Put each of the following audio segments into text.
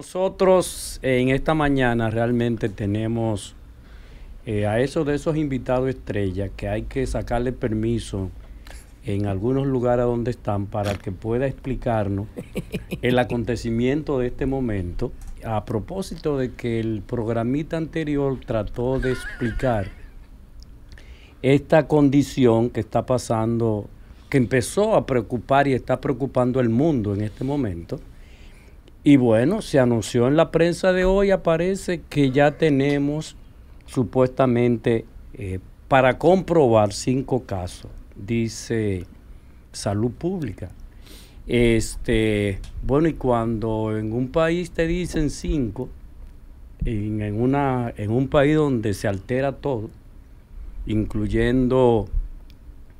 Nosotros eh, en esta mañana realmente tenemos eh, a esos de esos invitados estrella que hay que sacarle permiso en algunos lugares donde están para que pueda explicarnos el acontecimiento de este momento. A propósito de que el programita anterior trató de explicar esta condición que está pasando, que empezó a preocupar y está preocupando al mundo en este momento, y bueno, se anunció en la prensa de hoy, aparece que ya tenemos supuestamente eh, para comprobar cinco casos, dice Salud Pública. Este, bueno, y cuando en un país te dicen cinco, una, en un país donde se altera todo, incluyendo,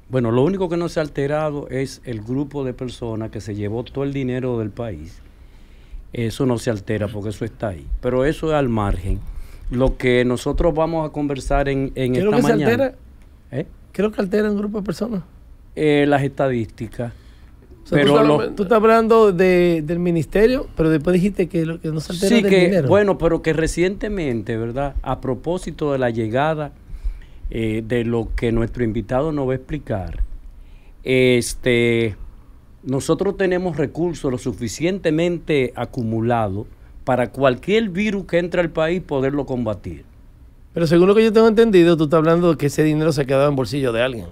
bueno, lo único que no se ha alterado es el grupo de personas que se llevó todo el dinero del país eso no se altera porque eso está ahí. Pero eso es al margen. Lo que nosotros vamos a conversar en, en esta que mañana. Se altera? ¿Eh? lo que altera un grupo de personas. Eh, las estadísticas. pero tú, estás hablando del ministerio, pero después dijiste que lo que no se altera sí que, dinero. Bueno, pero que recientemente, ¿verdad? A propósito de la llegada eh, de lo que nuestro invitado nos va a explicar, este nosotros tenemos recursos lo suficientemente acumulados para cualquier virus que entre al país poderlo combatir. Pero según lo que yo tengo entendido, tú estás hablando de que ese dinero se ha quedado en bolsillo de alguien.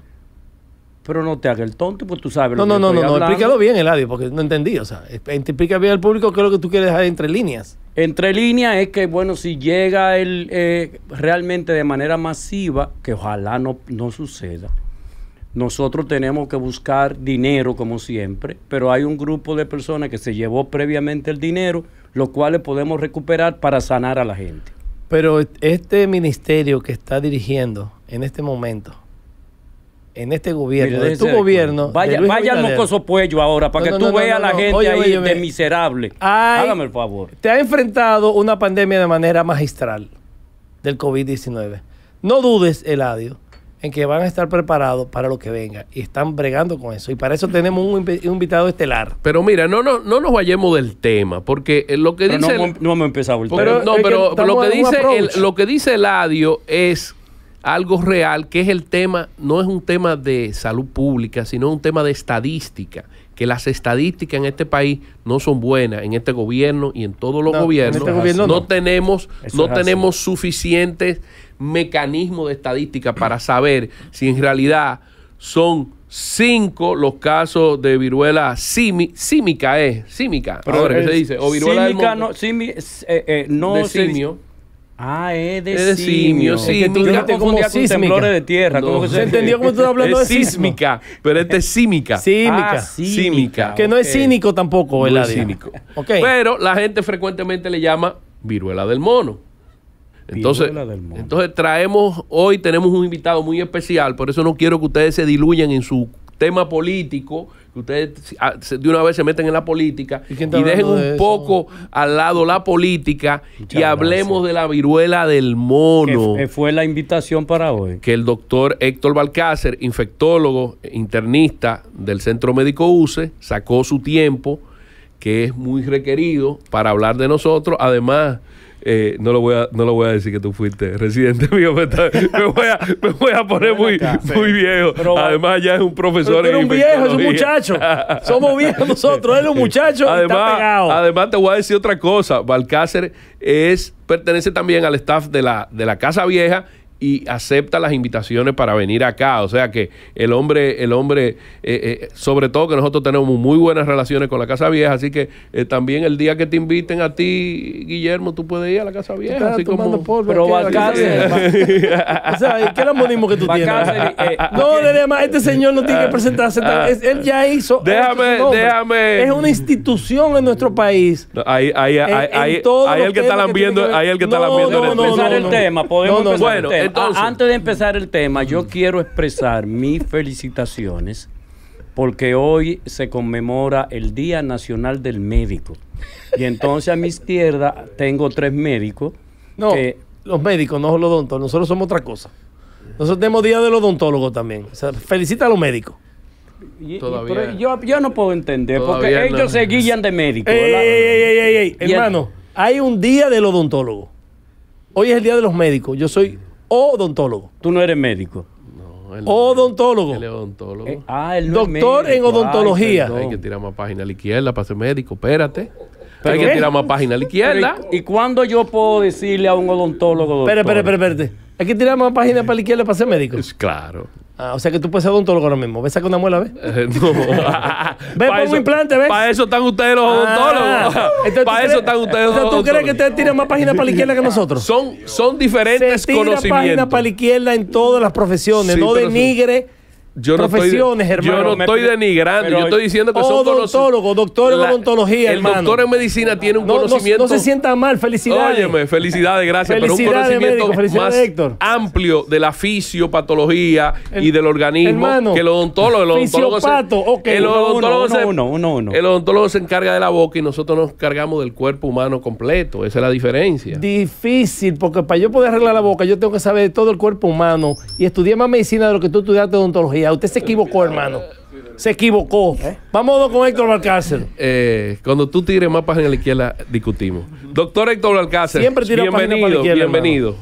Pero no te hagas el tonto, pues tú sabes. No, lo no, que no, no, no, explícalo bien, Eladio, porque no entendí. O sea, explica bien al público qué es lo que tú quieres dejar entre líneas. Entre líneas es que, bueno, si llega el, eh, realmente de manera masiva, que ojalá no, no suceda, nosotros tenemos que buscar dinero como siempre, pero hay un grupo de personas que se llevó previamente el dinero, lo cual podemos recuperar para sanar a la gente. Pero este ministerio que está dirigiendo en este momento, en este gobierno, en de tu gobierno. Vaya, vaya al mocoso ahora para que tú veas a la gente ahí de miserable. Hágame el favor. Te ha enfrentado una pandemia de manera magistral del COVID-19. No dudes, Eladio, en que van a estar preparados para lo que venga y están bregando con eso. Y para eso tenemos un, invitado estelar. Pero mira, no, no, no nos vayamos del tema, porque eh, lo que dice... No, em-, no hemos empezado pero, No, pero lo, que dice el, lo que dice Eladio es algo real, que es el tema, no es un tema de salud pública, sino un tema de estadística, que las estadísticas en este país no son buenas, en este gobierno y en todos los este gobiernos. no, tenemos, no tenemos suficientes mecanismo de estadística para saber si en realidad son cinco los casos de viruela símica, es, eh, símica, ahora ¿qué se dice, o viruela símica, del no, simi, eh, eh, no de simio. Ah, es de, es de simio. simio. Sí, que tú te confundías con temblores de tierra. No. que se, entendió como tú estás hablando es de sísmica. Pero este es símica. Ah, símica. símica. Que no es cínico tampoco, ¿verdad? No es cínico. okay. Pero la gente frecuentemente le llama viruela del mono. Entonces, entonces traemos, hoy tenemos un invitado muy especial, por eso no quiero que ustedes se diluyan en su tema político, que ustedes ah, de una vez se meten en la política y, dejen un poco al lado la política y hablemos de la viruela del mono. Que fue la invitación para hoy. Que el doctor Héctor Balcácer, infectólogo, e internista del Centro Médico UCE, sacó su tiempo, que es muy requerido, para hablar de nosotros. Además, eh, no, lo voy a, no lo voy a decir que tú fuiste residente mío. Me, voy, a, poner muy, viejo. Además, ya es un profesor. Pero un viejo, es un muchacho. Somos viejos nosotros. Él es un muchacho. Además, además, te voy a decir otra cosa. Balcácer es, pertenece también al staff de la, de la Casa Vieja y acepta las invitaciones para venir acá. O sea que el hombre, el hombre, eh, eh, sobre todo que nosotros tenemos muy buenas relaciones con la Casa Vieja, así que eh, también el día que te inviten a ti, Guillermo, tú puedes ir a la Casa Vieja. Así como... o sea, ¿qué que tú tienes? no, además, este señor no tiene que ah, presentarse. Ah, él ya hizo. Déjame, déjame. Es una institución en nuestro país. ahí, el que está lambiendo, ahí el que está el tema. Podemos Ah, antes de empezar el tema, yo quiero expresar mis felicitaciones porque hoy se conmemora el Día Nacional del Médico. Y entonces a mi izquierda tengo tres médicos. No, los médicos, no los odontólogos, nosotros somos otra cosa. Nosotros tenemos Día del Odontólogo también. felicita a los médicos. yo, yo, no puedo entender, porque ellos se guían de médicos. Ey, ey, ey, hermano, hay un día del odontólogo. Hoy es el día de los médicos. Yo soy odontólogo. Tú no eres médico. No, él odontólogo. ah, Doctor en odontología. hay que tirar más página a la izquierda para ser médico, espérate. hay que tirar más página a la izquierda. ¿Y, cuándo yo puedo decirle a un odontólogo? Espera, espera, espera, Hay que tirar más página para la izquierda para ser médico. Es claro. Ah, o sea que tú puedes ser odontólogo lo mismo. ¿Ves saca una muela, ves? Eh, no. ¿Ves por un implante, ves? Para eso están ustedes los ah. odontólogos. para eso están ustedes los odontólogos. ¿Tú crees que ustedes tiran más páginas para la izquierda que nosotros? Son, son diferentes conocimientos. tira conocimientos. páginas para la izquierda en todas las profesiones. no denigre yo no estoy, hermano. Yo no estoy denigrando, yo estoy diciendo que son odontólogos, doctor en odontología, El doctor en medicina tiene un conocimiento... No, se sienta mal, felicidades. Óyeme, felicidades, gracias, pero un conocimiento más amplio de la fisiopatología y del organismo que el odontólogo. El odontólogo, se, encarga de la boca y nosotros nos cargamos del cuerpo humano completo. Esa es la diferencia. Difícil, porque para yo poder arreglar la boca, yo tengo que saber de todo el cuerpo humano y estudiar más medicina de lo que tú estudiaste de odontología Usted se equivocó, hermano. Se equivocó. ¿Eh? Vamos con Héctor Valcárcel. Eh, cuando tú tires mapas en la izquierda, discutimos. Doctor Héctor Valcárcel, Siempre bienvenido. en la izquierda, bienvenido.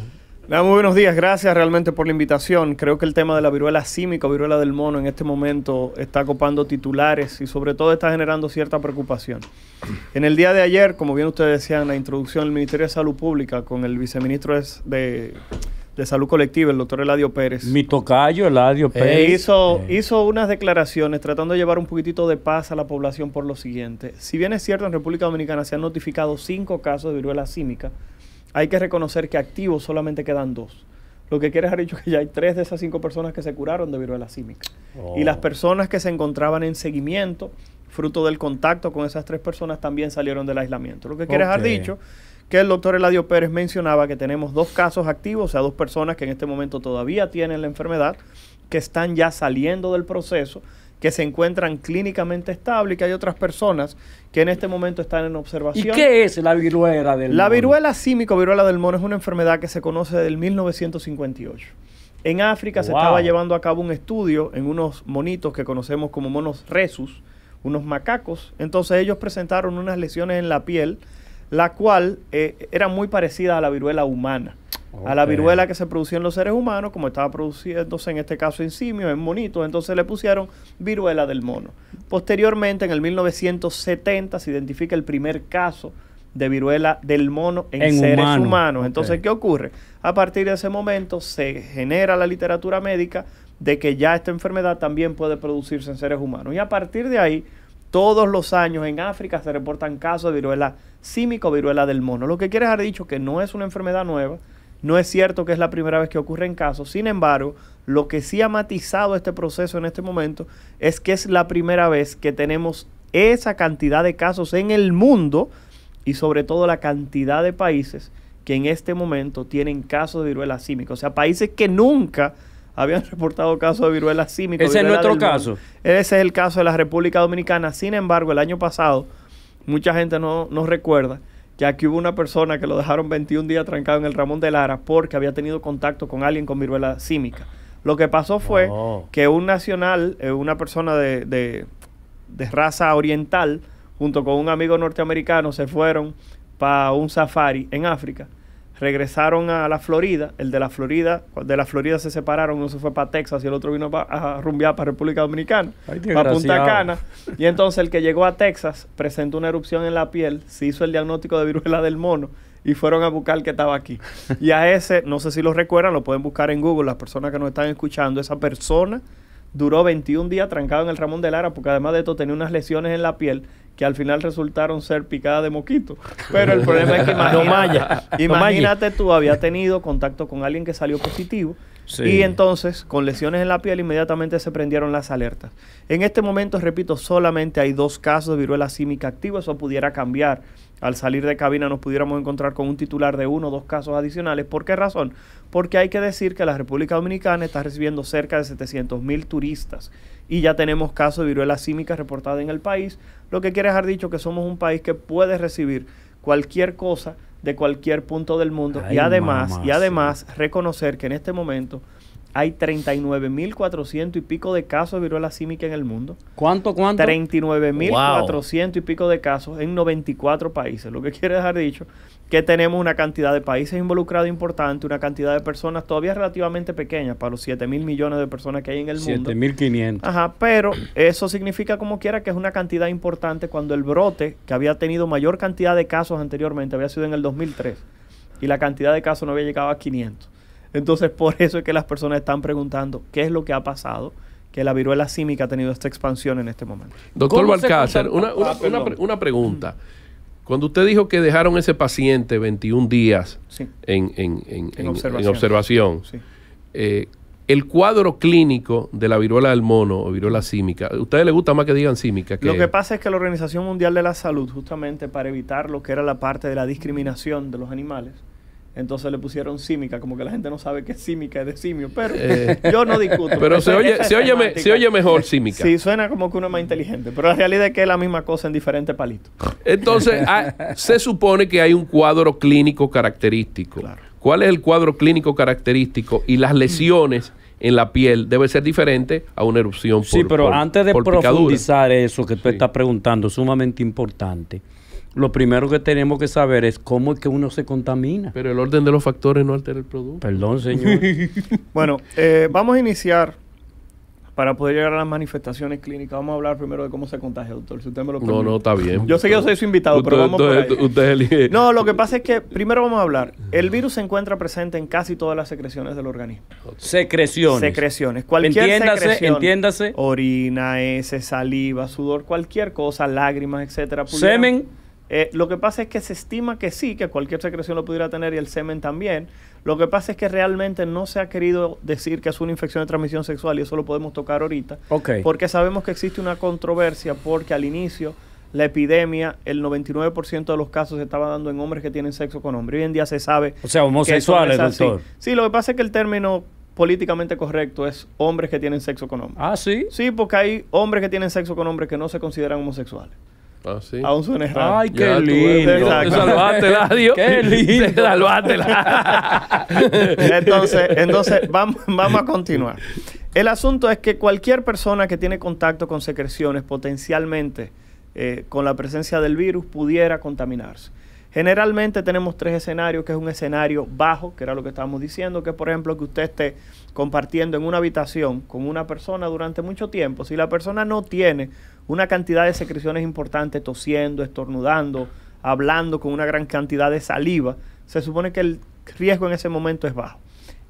muy buenos días, gracias realmente por la invitación. Creo que el tema de la viruela símica, viruela del mono, en este momento está copando titulares y sobre todo está generando cierta preocupación. En el día de ayer, como bien ustedes decían, la introducción el Ministerio de Salud Pública con el viceministro de, de Salud Colectiva, el doctor Eladio Pérez. Mi tocayo, Eladio eh, Pérez. hizo, eh. hizo unas declaraciones tratando de llevar un poquitito de paz a la población por lo siguiente. Si bien es cierto, en República Dominicana se han notificado cinco casos de viruela símica, hay que reconocer que activos solamente quedan dos. Lo que quiere es que ya hay tres de esas cinco personas que se curaron de viruela símica. Y las oh. personas que se encontraban en seguimiento, fruto del contacto con esas tres personas, también salieron del aislamiento. Lo que quiere haber dicho que el doctor Eladio Pérez mencionaba que tenemos dos casos activos, o sea, dos personas que en este momento todavía tienen la enfermedad, que están ya saliendo del proceso, que se encuentran clínicamente estables y que hay otras personas que en este momento están en observación. ¿Y qué es la viruela del mono? La viruela símico, viruela del mono, es una enfermedad que se conoce del 1958. En África se estaba llevando a cabo un estudio en unos monitos que conocemos como monos resus, unos macacos. Entonces ellos presentaron unas lesiones en la piel la cual eh, era muy parecida a la viruela humana. A la viruela que se producía en los seres humanos, como estaba produciéndose en este caso en simios, en monitos, entonces le pusieron viruela del mono. Posteriormente, en el 1970, se identifica el primer caso de viruela del mono en, seres humanos. Entonces, ¿qué ocurre? A partir de ese momento se genera la literatura médica de que ya esta enfermedad también puede producirse en seres humanos. Y a partir de ahí, todos los años en África se reportan casos de viruela símica o viruela del mono. Lo que quiere haber dicho que no es una enfermedad nueva, no es cierto que es la primera vez que ocurren casos, sin embargo, lo que sí ha matizado este proceso en este momento es que es la primera vez que tenemos esa cantidad de casos en el mundo y sobre todo la cantidad de países que en este momento tienen casos de viruela símica. O sea, países que nunca habían reportado casos de viruela símica. Ese es nuestro caso. Ese es el caso de la República Dominicana. Sin embargo, el año pasado, mucha gente no, recuerda, que aquí hubo una persona que lo dejaron 21 días trancado en el Ramón de Lara porque había tenido contacto con alguien con viruela símica. Lo que pasó fue que un nacional, eh, una persona de, de raza oriental, junto con un amigo norteamericano, se fueron para un safari en África regresaron a la Florida, el de la Florida, de la Florida se separaron, uno se fue para Texas y el otro vino a rumbear para República Dominicana, para Punta Cana. Y entonces el que llegó a Texas presentó una erupción en la piel, se hizo el diagnóstico de viruela del mono y fueron a buscar el que estaba aquí. Y a ese, no sé si lo recuerdan, lo pueden buscar en Google, las personas que nos están escuchando, esa persona duró 21 días trancado en el Ramón de Lara porque además de esto tenía unas lesiones en la piel que al final resultaron ser picadas de moquito. Pero el problema es que imagínate, imagínate tú, había tenido contacto con alguien que salió positivo y entonces, con lesiones en la piel, inmediatamente se prendieron las alertas. En este momento, repito, solamente hay dos casos de viruela símica activa. Eso pudiera cambiar. Al salir de cabina nos pudiéramos encontrar con un titular de uno o dos casos adicionales. ¿Por qué razón? Porque hay que decir que la República Dominicana está recibiendo cerca de 700 mil turistas y ya tenemos casos de viruela símica reportada en el país, lo que quiere dejar dicho que somos un país que puede recibir cualquier cosa de cualquier punto del mundo y además y además reconocer que en este momento hay 39.400 y pico de casos de viruela símica en el mundo. ¿Cuánto, cuánto? 39.400 y pico de casos en 94 países. Lo que quiere dejar dicho que tenemos una cantidad de países involucrados importante, una cantidad de personas todavía relativamente pequeñas para los 7 mil millones de personas que hay en el mundo. 7.500. Ajá, pero eso significa como quiera que es una cantidad importante cuando el brote que había tenido mayor cantidad de casos anteriormente había sido en el 2003 y la cantidad de casos no había llegado a 500. Entonces por eso es que las personas están preguntando qué es lo que ha pasado que la viruela símica ha tenido esta expansión en este momento. Doctor Valcácer una, una, ah, una, pregunta. Cuando usted dijo que dejaron ese paciente 21 días en, en, observación, eh, el cuadro clínico de la viruela del mono o viruela símica, ¿a ustedes les gusta más que digan símica? Lo que pasa es que la Organización Mundial de la Salud, justamente para evitar lo que era la parte de la discriminación de los animales, entonces le pusieron símica, como que la gente no sabe qué es símica, es de simio, pero eh, yo no discuto. Pero se oye, se, oye mejor símica. Sí, suena como que uno es más inteligente, pero la realidad es que es la misma cosa en diferentes palitos. Entonces, ah, se supone que hay un cuadro clínico característico. ¿Cuál es el cuadro clínico característico y las mm. lesiones? en la piel debe ser diferente a una erupción. Por, sí, pero antes de profundizar eso que tú estás preguntando, sumamente importante lo primero que tenemos que saber es cómo es que uno se contamina. Pero el orden de los factores no altera el producto. Perdón, señor. bueno, eh, vamos a iniciar para poder llegar a las manifestaciones clínicas. Vamos a hablar primero de cómo se contagia, doctor. Si usted me lo permite. No, no, está bien. Yo sé que yo soy su invitado, pero vamos usted, por ahí. Usted elige. No, lo que pasa es que primero vamos a hablar. El virus se encuentra presente en casi todas las secreciones del organismo. Secreciones. Secreciones. Cualquier entiéndase, secreción. Entiéndase. Orina, ese saliva, sudor, cualquier cosa, lágrimas, etcétera. Semen. Eh, lo que pasa es que se estima que sí, que cualquier secreción lo pudiera tener y el semen también. Lo que pasa es que realmente no se ha querido decir que es una infección de transmisión sexual y eso lo podemos tocar ahorita. Porque sabemos que existe una controversia porque al inicio la epidemia, el 99% de los casos se estaba dando en hombres que tienen sexo con hombres. Hoy en día se sabe. O sea, homosexuales, doctor. Sí, lo que pasa es que el término políticamente correcto es hombres que tienen sexo con hombres. Ah, sí. Sí, porque hay hombres que tienen sexo con hombres que no se consideran homosexuales. Ah, sí. A Ay, qué lindo. Te salvaste, Qué lindo. Te entonces, entonces vamos, a continuar. El asunto es que cualquier persona que tiene contacto con secreciones potencialmente eh, con la presencia del virus pudiera contaminarse. Generalmente tenemos tres escenarios, que es un escenario bajo, que era lo que estábamos diciendo, que por ejemplo que usted esté compartiendo en una habitación con una persona durante mucho tiempo. Si la persona no tiene una cantidad de secreciones importantes, tosiendo, estornudando, hablando con una gran cantidad de saliva, se supone que el riesgo en ese momento es bajo.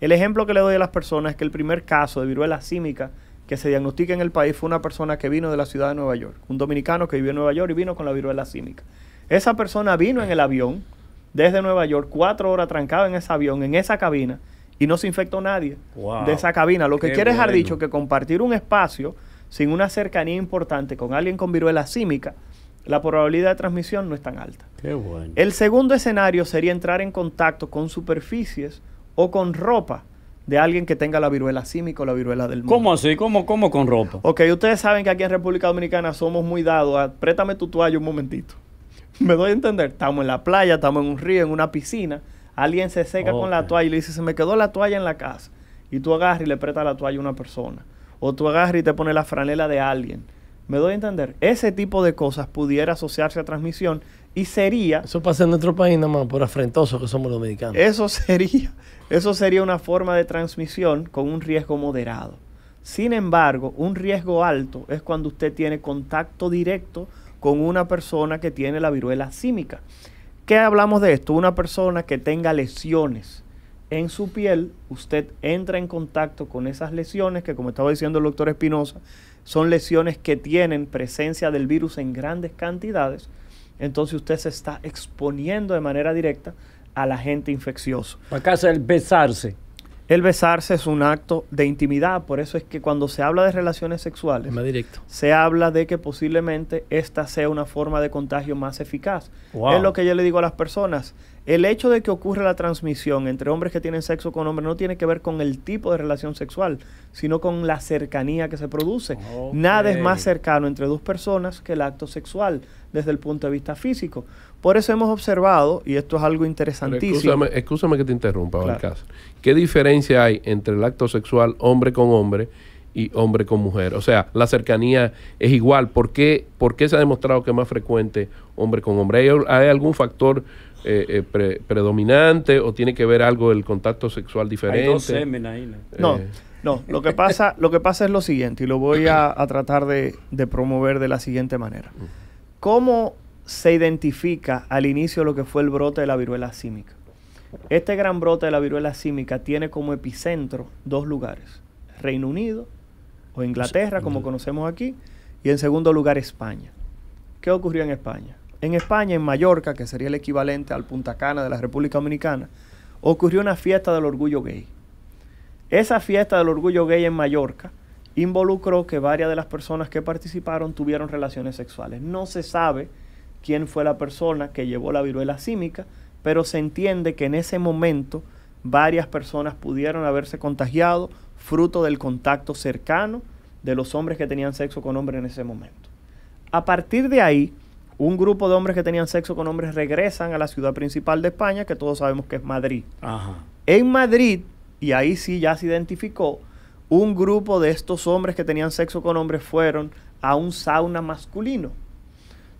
El ejemplo que le doy a las personas es que el primer caso de viruela símica que se diagnostica en el país fue una persona que vino de la ciudad de Nueva York, un dominicano que vivió en Nueva York y vino con la viruela símica. Esa persona vino en el avión desde Nueva York, cuatro horas trancado en ese avión, en esa cabina, y no se infectó nadie de esa cabina. Lo que quiere bueno. es dicho que compartir un espacio sin una cercanía importante con alguien con viruela símica, la probabilidad de transmisión no es tan alta. Qué bueno. El segundo escenario sería entrar en contacto con superficies o con ropa de alguien que tenga la viruela símica o la viruela del mundo. ¿Cómo así? ¿Cómo, con ropa? Ok, ustedes saben que aquí en República Dominicana somos muy dados a préstame tu toalla un momentito. Me doy a entender, estamos en la playa, estamos en un río, en una piscina, alguien se seca con la toalla y le dice, se me quedó la toalla en la casa. Y tú agarras y le prestas la toalla a una persona o tú agarras y te pones la franela de alguien. Me doy a entender. Ese tipo de cosas pudiera asociarse a transmisión y sería. Eso pasa en nuestro país nada más por afrentosos que somos los mexicanos. Eso sería, eso sería una forma de transmisión con un riesgo moderado. Sin embargo, un riesgo alto es cuando usted tiene contacto directo con una persona que tiene la viruela símica. ¿Qué hablamos de esto? Una persona que tenga lesiones en su piel, usted entra en contacto con esas lesiones que, como estaba diciendo el doctor Espinosa, son lesiones que tienen presencia del virus en grandes cantidades, entonces usted se está exponiendo de manera directa al agente infeccioso. Acá es el besarse. El besarse es un acto de intimidad, por eso es que cuando se habla de relaciones sexuales, se habla de que posiblemente esta sea una forma de contagio más eficaz. Es lo que yo le digo a las personas, el hecho de que ocurra la transmisión entre hombres que tienen sexo con hombres no tiene que ver con el tipo de relación sexual, sino con la cercanía que se produce. Nada es más cercano entre dos personas que el acto sexual desde el punto de vista físico. Por eso hemos observado, y esto es algo interesantísimo. Escúchame que te interrumpa, ¿Qué diferencia hay entre el acto sexual hombre con hombre? y hombre con mujer. O sea, la cercanía es igual. ¿Por qué, se ha demostrado que es más frecuente hombre con hombre? ¿Hay, algún factor eh, eh, predominante o tiene que ver algo el contacto sexual diferente? Eh, ¿no? No, lo, que pasa, lo que pasa es lo siguiente y lo voy a, tratar de, de, promover de la siguiente manera. ¿Cómo se identifica al inicio lo que fue el brote de la viruela símica? Este gran brote de la viruela símica tiene como epicentro dos lugares, Reino Unido o Inglaterra, como conocemos aquí, y en segundo lugar España. ¿Qué ocurrió en España? En España, en Mallorca, que sería el equivalente al Punta Cana de la República Dominicana, ocurrió una fiesta del orgullo gay. Esa fiesta del orgullo gay en Mallorca involucró que varias de las personas que participaron tuvieron relaciones sexuales. No se sabe quién fue la persona que llevó la viruela símica, pero se entiende que en ese momento varias personas pudieron haberse contagiado fruto del contacto cercano de los hombres que tenían sexo con hombres en ese momento. A partir de ahí, un grupo de hombres que tenían sexo con hombres regresan a la ciudad principal de España, que todos sabemos que es Madrid. En Madrid, y ahí sí ya se identificó, un grupo de estos hombres que tenían sexo con hombres fueron a un sauna masculino.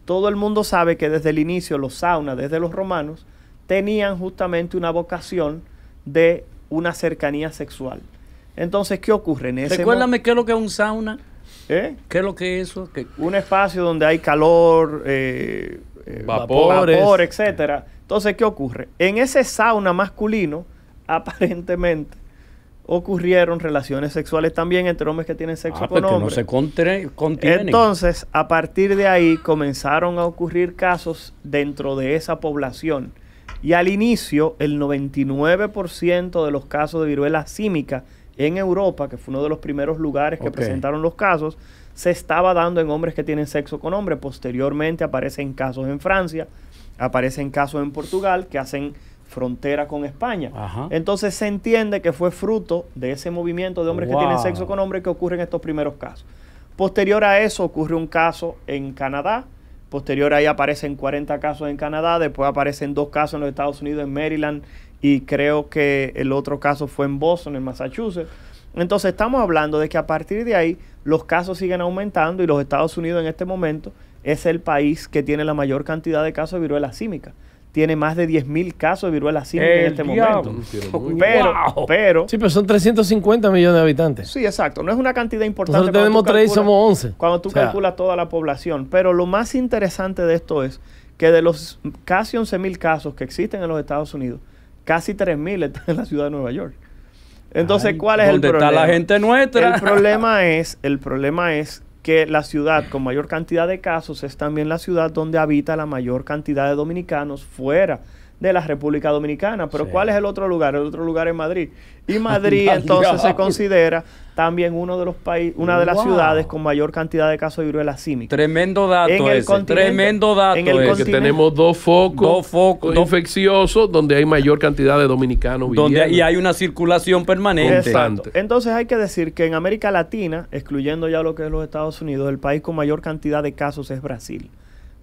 Todo el mundo sabe que desde el inicio los saunas, desde los romanos, tenían justamente una vocación de una cercanía sexual. Entonces, ¿qué ocurre en ese Recuérdame qué es lo que es un sauna. ¿Eh? ¿Qué es lo que es eso? Un espacio donde hay calor, eh, eh, vapor, etcétera. Entonces, ¿qué ocurre? En ese sauna masculino, aparentemente, ocurrieron relaciones sexuales también entre hombres que tienen sexo ah, con hombres. No se Entonces, a partir de ahí comenzaron a ocurrir casos dentro de esa población. Y al inicio, el 99% de los casos de viruela símica en Europa, que fue uno de los primeros lugares que presentaron los casos, se estaba dando en hombres que tienen sexo con hombres. Posteriormente aparecen casos en Francia, aparecen casos en Portugal que hacen frontera con España. Entonces se entiende que fue fruto de ese movimiento de hombres que tienen sexo con hombres que ocurren estos primeros casos. Posterior a eso ocurre un caso en Canadá, posterior ahí aparecen 40 casos en Canadá, después aparecen dos casos en los Estados Unidos, en Maryland, y creo que el otro caso fue en Boston, en Massachusetts. Entonces estamos hablando de que a partir de ahí los casos siguen aumentando y los Estados Unidos en este momento es el país que tiene la mayor cantidad de casos de viruela símica. Tiene más de 10.000 casos de viruela símica en este momento. Pero, pero... Sí, pero son 350 millones de habitantes. Sí, exacto. No es una cantidad importante. Nosotros tenemos 3 somos 11. Cuando tú calculas toda la población. Pero lo más interesante de esto es que de los casi 11.000 casos que existen en los Estados Unidos, Casi 3.000 están en la ciudad de Nueva York. Entonces, ¿cuál es el problema? está la gente nuestra? El problema, es, el problema es que la ciudad con mayor cantidad de casos es también la ciudad donde habita la mayor cantidad de dominicanos fuera de la República Dominicana. Pero ¿cuál es el otro lugar? El otro lugar es Madrid. Y Madrid entonces se considera también uno de los países, una de las ciudades con mayor cantidad de casos de viruela símica. Tremendo dato ese, tremendo dato tenemos dos focos, dos focos infecciosos donde hay mayor cantidad de dominicanos donde viviendo. y hay una circulación permanente. Entonces hay que decir que en América Latina, excluyendo ya lo que es los Estados Unidos, el país con mayor cantidad de casos es Brasil.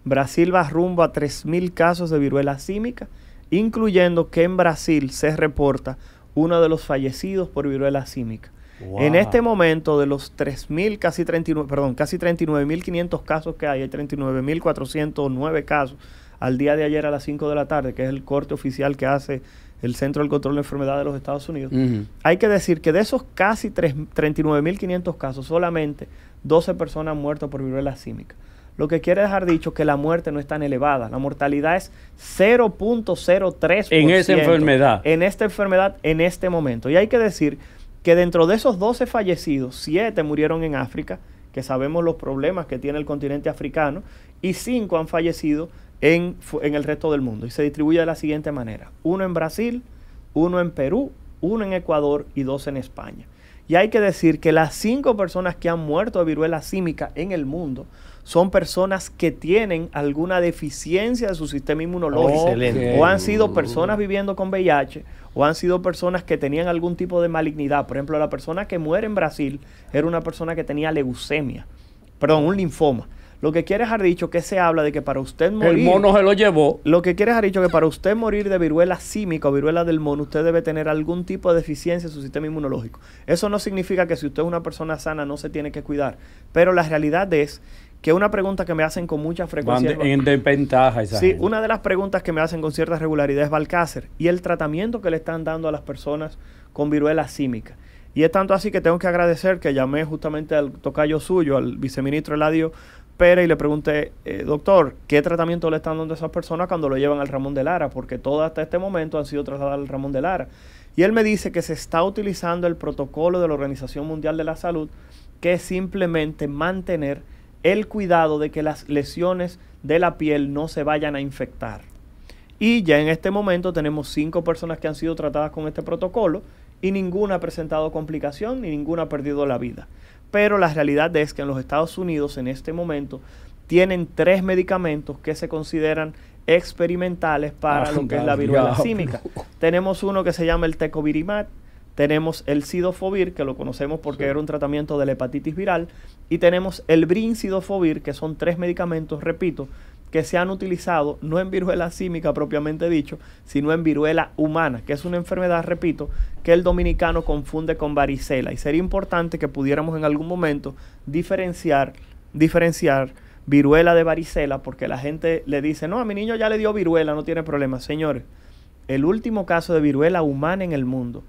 Brasil va rumbo a 3000 casos de viruela símica, incluyendo que en Brasil se reporta uno de los fallecidos por viruela símica en este momento, de los 3.000, casi 39, perdón, casi 39.500 casos que hay, hay 39.409 casos al día de ayer a las 5 de la tarde, que es el corte oficial que hace el Centro del Control de Enfermedad de los Estados Unidos. Hay que decir que de esos casi 39.500 casos, solamente 12 personas han muerto por viruela símica. Lo que quiere dejar dicho que la muerte no es tan elevada. La mortalidad es 0.03%. En esa enfermedad. En esta enfermedad, en este momento. Y hay que decir que dentro de esos 12 fallecidos, 7 murieron en África, que sabemos los problemas que tiene el continente africano, y 5 han fallecido en, el resto del mundo. Y se distribuye de la siguiente manera. Uno en Brasil, uno en Perú, uno en Ecuador y dos en España. Y hay que decir que las 5 personas que han muerto de viruela símica en el mundo son personas que tienen alguna deficiencia de su sistema inmunológico oh, o han sido personas viviendo con VIH o han sido personas que tenían algún tipo de malignidad. Por ejemplo, la persona que muere en Brasil era una persona que tenía leucemia, perdón, un linfoma. Lo que quiere es dicho que se habla de que para usted morir. El mono se lo llevó. Lo que quiere es dicho que para usted morir de viruela símica o viruela del mono, usted debe tener algún tipo de deficiencia en su sistema inmunológico. Eso no significa que si usted es una persona sana no se tiene que cuidar. Pero la realidad es que una pregunta que me hacen con mucha frecuencia. en desventaja, exacto. Sí, una de las preguntas que me hacen con cierta regularidad es Balcácer y el tratamiento que le están dando a las personas con viruela símica. Y es tanto así que tengo que agradecer que llamé justamente al tocayo suyo, al viceministro Eladio Pérez, y le pregunté, eh, doctor, ¿qué tratamiento le están dando a esas personas cuando lo llevan al Ramón de Lara? Porque todo hasta este momento han sido trasladadas al Ramón de Lara. Y él me dice que se está utilizando el protocolo de la Organización Mundial de la Salud, que es simplemente mantener el cuidado de que las lesiones de la piel no se vayan a infectar. Y ya en este momento tenemos cinco personas que han sido tratadas con este protocolo y ninguna ha presentado complicación ni ninguna ha perdido la vida. Pero la realidad es que en los Estados Unidos en este momento tienen tres medicamentos que se consideran experimentales para ah, lo que es la viruela símica. Tenemos uno que se llama el tecovirimat, tenemos el sidofovir, que lo conocemos porque era un tratamiento de la hepatitis viral, y tenemos el brincidofovir, que son tres medicamentos, repito, que se han utilizado no en viruela símica propiamente dicho, sino en viruela humana, que es una enfermedad, repito, que el dominicano confunde con varicela. Y sería importante que pudiéramos en algún momento diferenciar, diferenciar viruela de varicela, porque la gente le dice, no, a mi niño ya le dio viruela, no tiene problema. Señores, el último caso de viruela humana en el mundo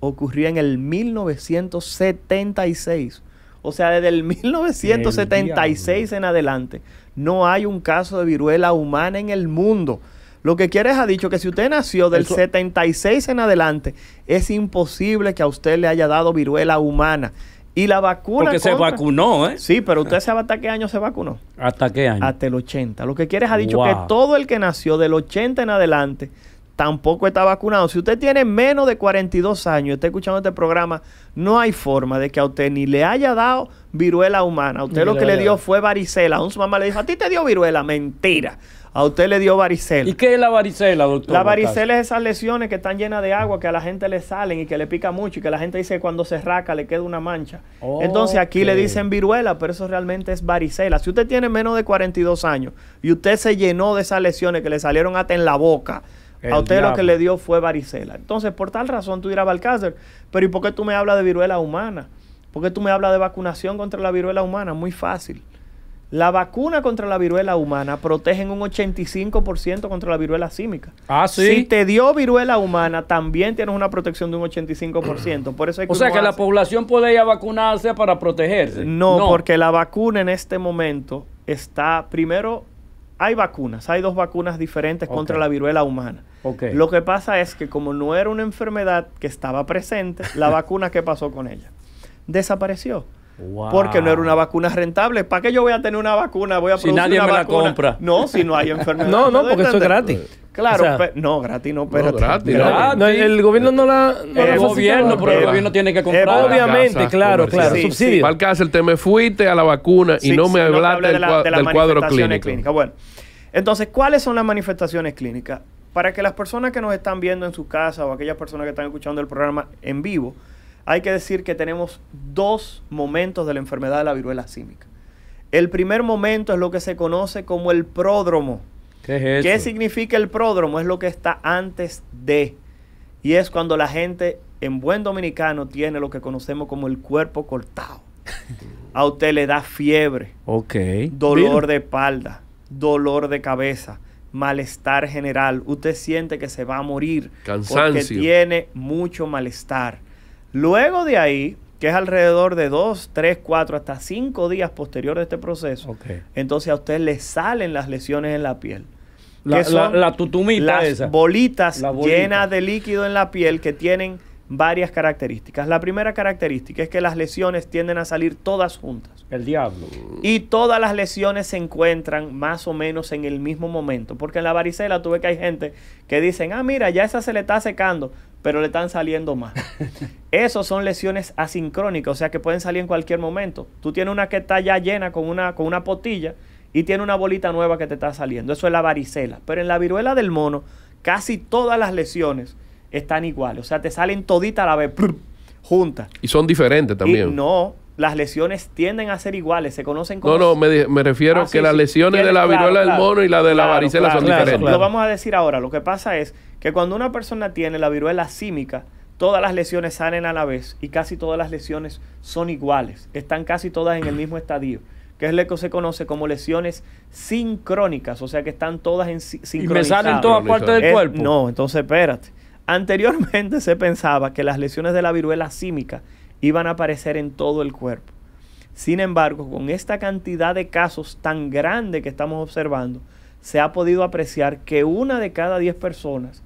ocurrió en el 1976. O sea, desde el 1976 en adelante, no hay un caso de viruela humana en el mundo. Lo que Quieres ha dicho que si usted nació del 76 en adelante, es imposible que a usted le haya dado viruela humana. Y la vacuna. Porque se vacunó, ¿eh? Sí, pero usted sabe hasta qué año se vacunó. ¿Hasta qué año? Hasta el 80. Lo que Quieres ha dicho que todo el que nació del 80 en adelante tampoco está vacunado. Si usted tiene menos de 42 años y está escuchando este programa, no hay forma de que a usted ni le haya dado viruela humana. A usted lo que le dio fue varicela. un su mamá le dijo, a ti te dio viruela. Mentira. A usted le dio varicela. ¿Y qué es la varicela, doctor? La varicela es esas lesiones que están llenas de agua, que a la gente le salen y que le pica mucho y que la gente dice que cuando se raca le queda una mancha. Entonces aquí le dicen viruela, pero eso realmente es varicela. Si usted tiene menos de 42 años y usted se llenó de esas lesiones que le salieron hasta en la boca, a usted lo que le dio fue varicela. Entonces, por tal razón, tú dirás, Balcácer, pero ¿y por qué tú me hablas de viruela humana? ¿Por qué tú me hablas de vacunación contra la viruela humana? Muy fácil. La vacuna contra la viruela humana protege en un 85% contra la viruela símica. Ah, sí. Si te dio viruela humana, también tienes una protección de un 85%. Por eso hay que o sea que la población puede ir vacunarse para protegerse. no, porque la vacuna en este momento está primero hay vacunas, hay dos vacunas diferentes contra la viruela humana. Lo que pasa es que como no era una enfermedad que estaba presente, la vacuna, que pasó con ella? Desapareció. Porque no era una vacuna rentable. ¿Para qué yo voy a tener una vacuna? Voy a si nadie me la compra. No, si no hay enfermedad. no, no, porque eso es gratis. Claro, no, gratis no, pero. No, gratis. Ah, no, el gobierno no la. No el eh, gobierno, pero el gobierno tiene que comprar. Obviamente, claro, claro. Sí, Para el te me fuiste a la vacuna y no me hablaste de del, la, de del cuadro clínico. Bueno, entonces, ¿cuáles son las manifestaciones clínicas? Para que las personas que nos están viendo en su casa o aquellas personas que están escuchando el programa en vivo hay que decir que tenemos dos momentos de la enfermedad de la viruela símica. El primer momento es lo que se conoce como el pródromo. ¿Qué, es eso? ¿Qué significa el pródromo? Es lo que está antes de. Y es cuando la gente en buen dominicano tiene lo que conocemos como el cuerpo cortado. A usted le da fiebre, dolor de espalda, dolor de cabeza, malestar general. Usted siente que se va a morir Cansancio. porque tiene mucho malestar. Luego de ahí, que es alrededor de dos tres cuatro hasta cinco días posterior de este proceso, entonces a usted le salen las lesiones en la piel. La, que la, las bolitas llenas de líquido en la piel que tienen varias características. La primera característica es que las lesiones tienden a salir todas juntas. El diablo. Y todas las lesiones se encuentran más o menos en el mismo momento. Porque en la varicela tuve que hay gente que dicen, ah, mira, ya esa se le está secando pero le están saliendo más. Esos son lesiones asincrónicas, o sea que pueden salir en cualquier momento. Tú tienes una que está ya llena con una, con una potilla y tiene una bolita nueva que te está saliendo. Eso es la varicela. Pero en la viruela del mono, casi todas las lesiones están iguales. O sea, te salen toditas a la vez, juntas. Y son diferentes también. no, las lesiones tienden a ser iguales, se conocen como... No, no, me, refiero a ah, que las lesiones de la viruela del mono y la de la varicela son diferentes. Lo vamos a decir ahora, lo que pasa es que cuando una persona tiene la viruela símica, todas las lesiones salen a la vez y casi todas las lesiones son iguales, están casi todas en el mismo estadio que es lo que se conoce como lesiones sincrónicas, o sea que están todas en sincronizadas. Y me salen todas partes del cuerpo. no, entonces espérate. Anteriormente se pensaba que las lesiones de la viruela símica iban a aparecer en todo el cuerpo. Sin embargo, con esta cantidad de casos tan grande que estamos observando, se ha podido apreciar que una de cada diez personas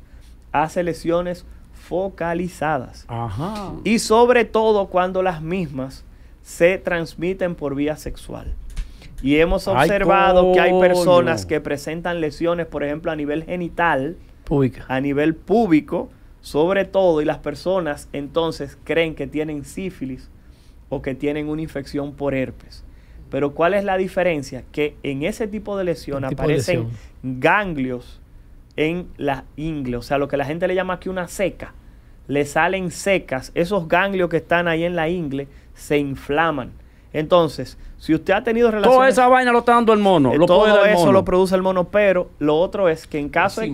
hace lesiones focalizadas. Y sobre todo cuando las mismas se transmiten por vía sexual. Y hemos observado que hay personas que presentan lesiones, por ejemplo, a nivel genital, a nivel público, sobre todo, y las personas entonces creen que tienen sífilis o que tienen una infección por herpes. Pero ¿cuál es la diferencia? Que en ese tipo de lesión aparecen ganglios en la ingle. o sea, lo que la gente le llama aquí una seca. Le salen secas, esos ganglios que están ahí en la ingle se inflaman. Entonces, si usted ha tenido relaciones... Toda esa vaina lo está dando el mono. Eh, todo eso lo produce el mono, pero lo otro es que en caso... De,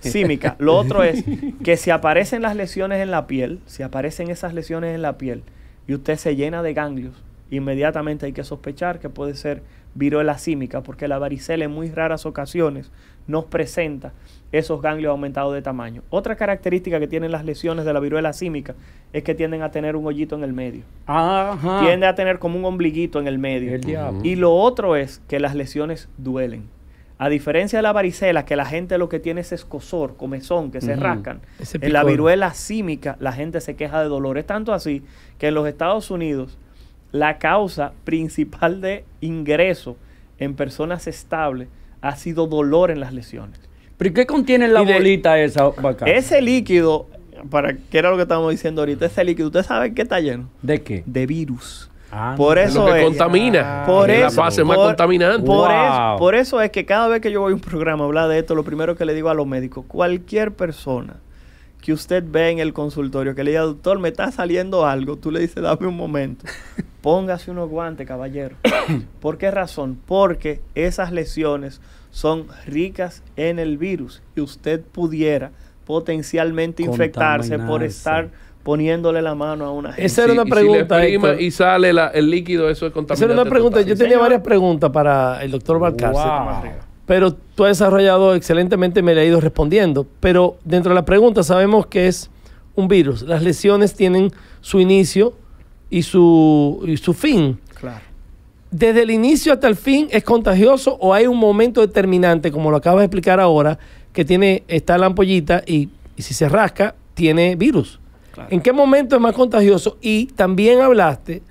símica. Lo otro es que si aparecen las lesiones en la piel, si aparecen esas lesiones en la piel y usted se llena de ganglios, inmediatamente hay que sospechar que puede ser viruela símica, porque la varicela en muy raras ocasiones nos presenta esos ganglios aumentados de tamaño. Otra característica que tienen las lesiones de la viruela símica es que tienden a tener un hoyito en el medio. Ajá. Tiende a tener como un ombliguito en el medio. y lo otro es que las lesiones duelen. A diferencia de la varicela, que la gente lo que tiene es escosor, comezón, que se rascan. En la viruela símica, la gente se queja de dolor. Es tanto así que en los Estados Unidos, la causa principal de ingreso en personas estables ha sido dolor en las lesiones. ¿Pero qué contiene la bolita esa bacana? Ese líquido, para que era lo que estábamos diciendo ahorita, ese líquido, ¿usted sabe qué está lleno? ¿De qué? De virus. Ah, por eso es, contamina. Por eso, por, eso es que cada vez que yo voy a un programa a hablar de esto, lo primero que le digo a los médicos, cualquier persona que usted ve en el consultorio, que le diga, doctor, me está saliendo algo, tú le dices, dame un momento. Póngase unos guantes, caballero. ¿Por qué razón? Porque esas lesiones son ricas en el virus y usted pudiera potencialmente infectarse por estar poniéndole la mano a una gente. Esa era una pregunta. Y, sale el líquido, eso es contaminante. Esa era una pregunta. Yo tenía varias preguntas para el doctor Valcárcel. Pero tú has desarrollado excelentemente, me la ido respondiendo. Pero dentro de la pregunta sabemos que es un virus. Las lesiones tienen su inicio y su, y su fin. Claro. Desde el inicio hasta el fin es contagioso o hay un momento determinante, como lo acabas de explicar ahora, que tiene está la ampollita y si se rasca tiene virus. ¿En qué momento es más contagioso? Y también hablaste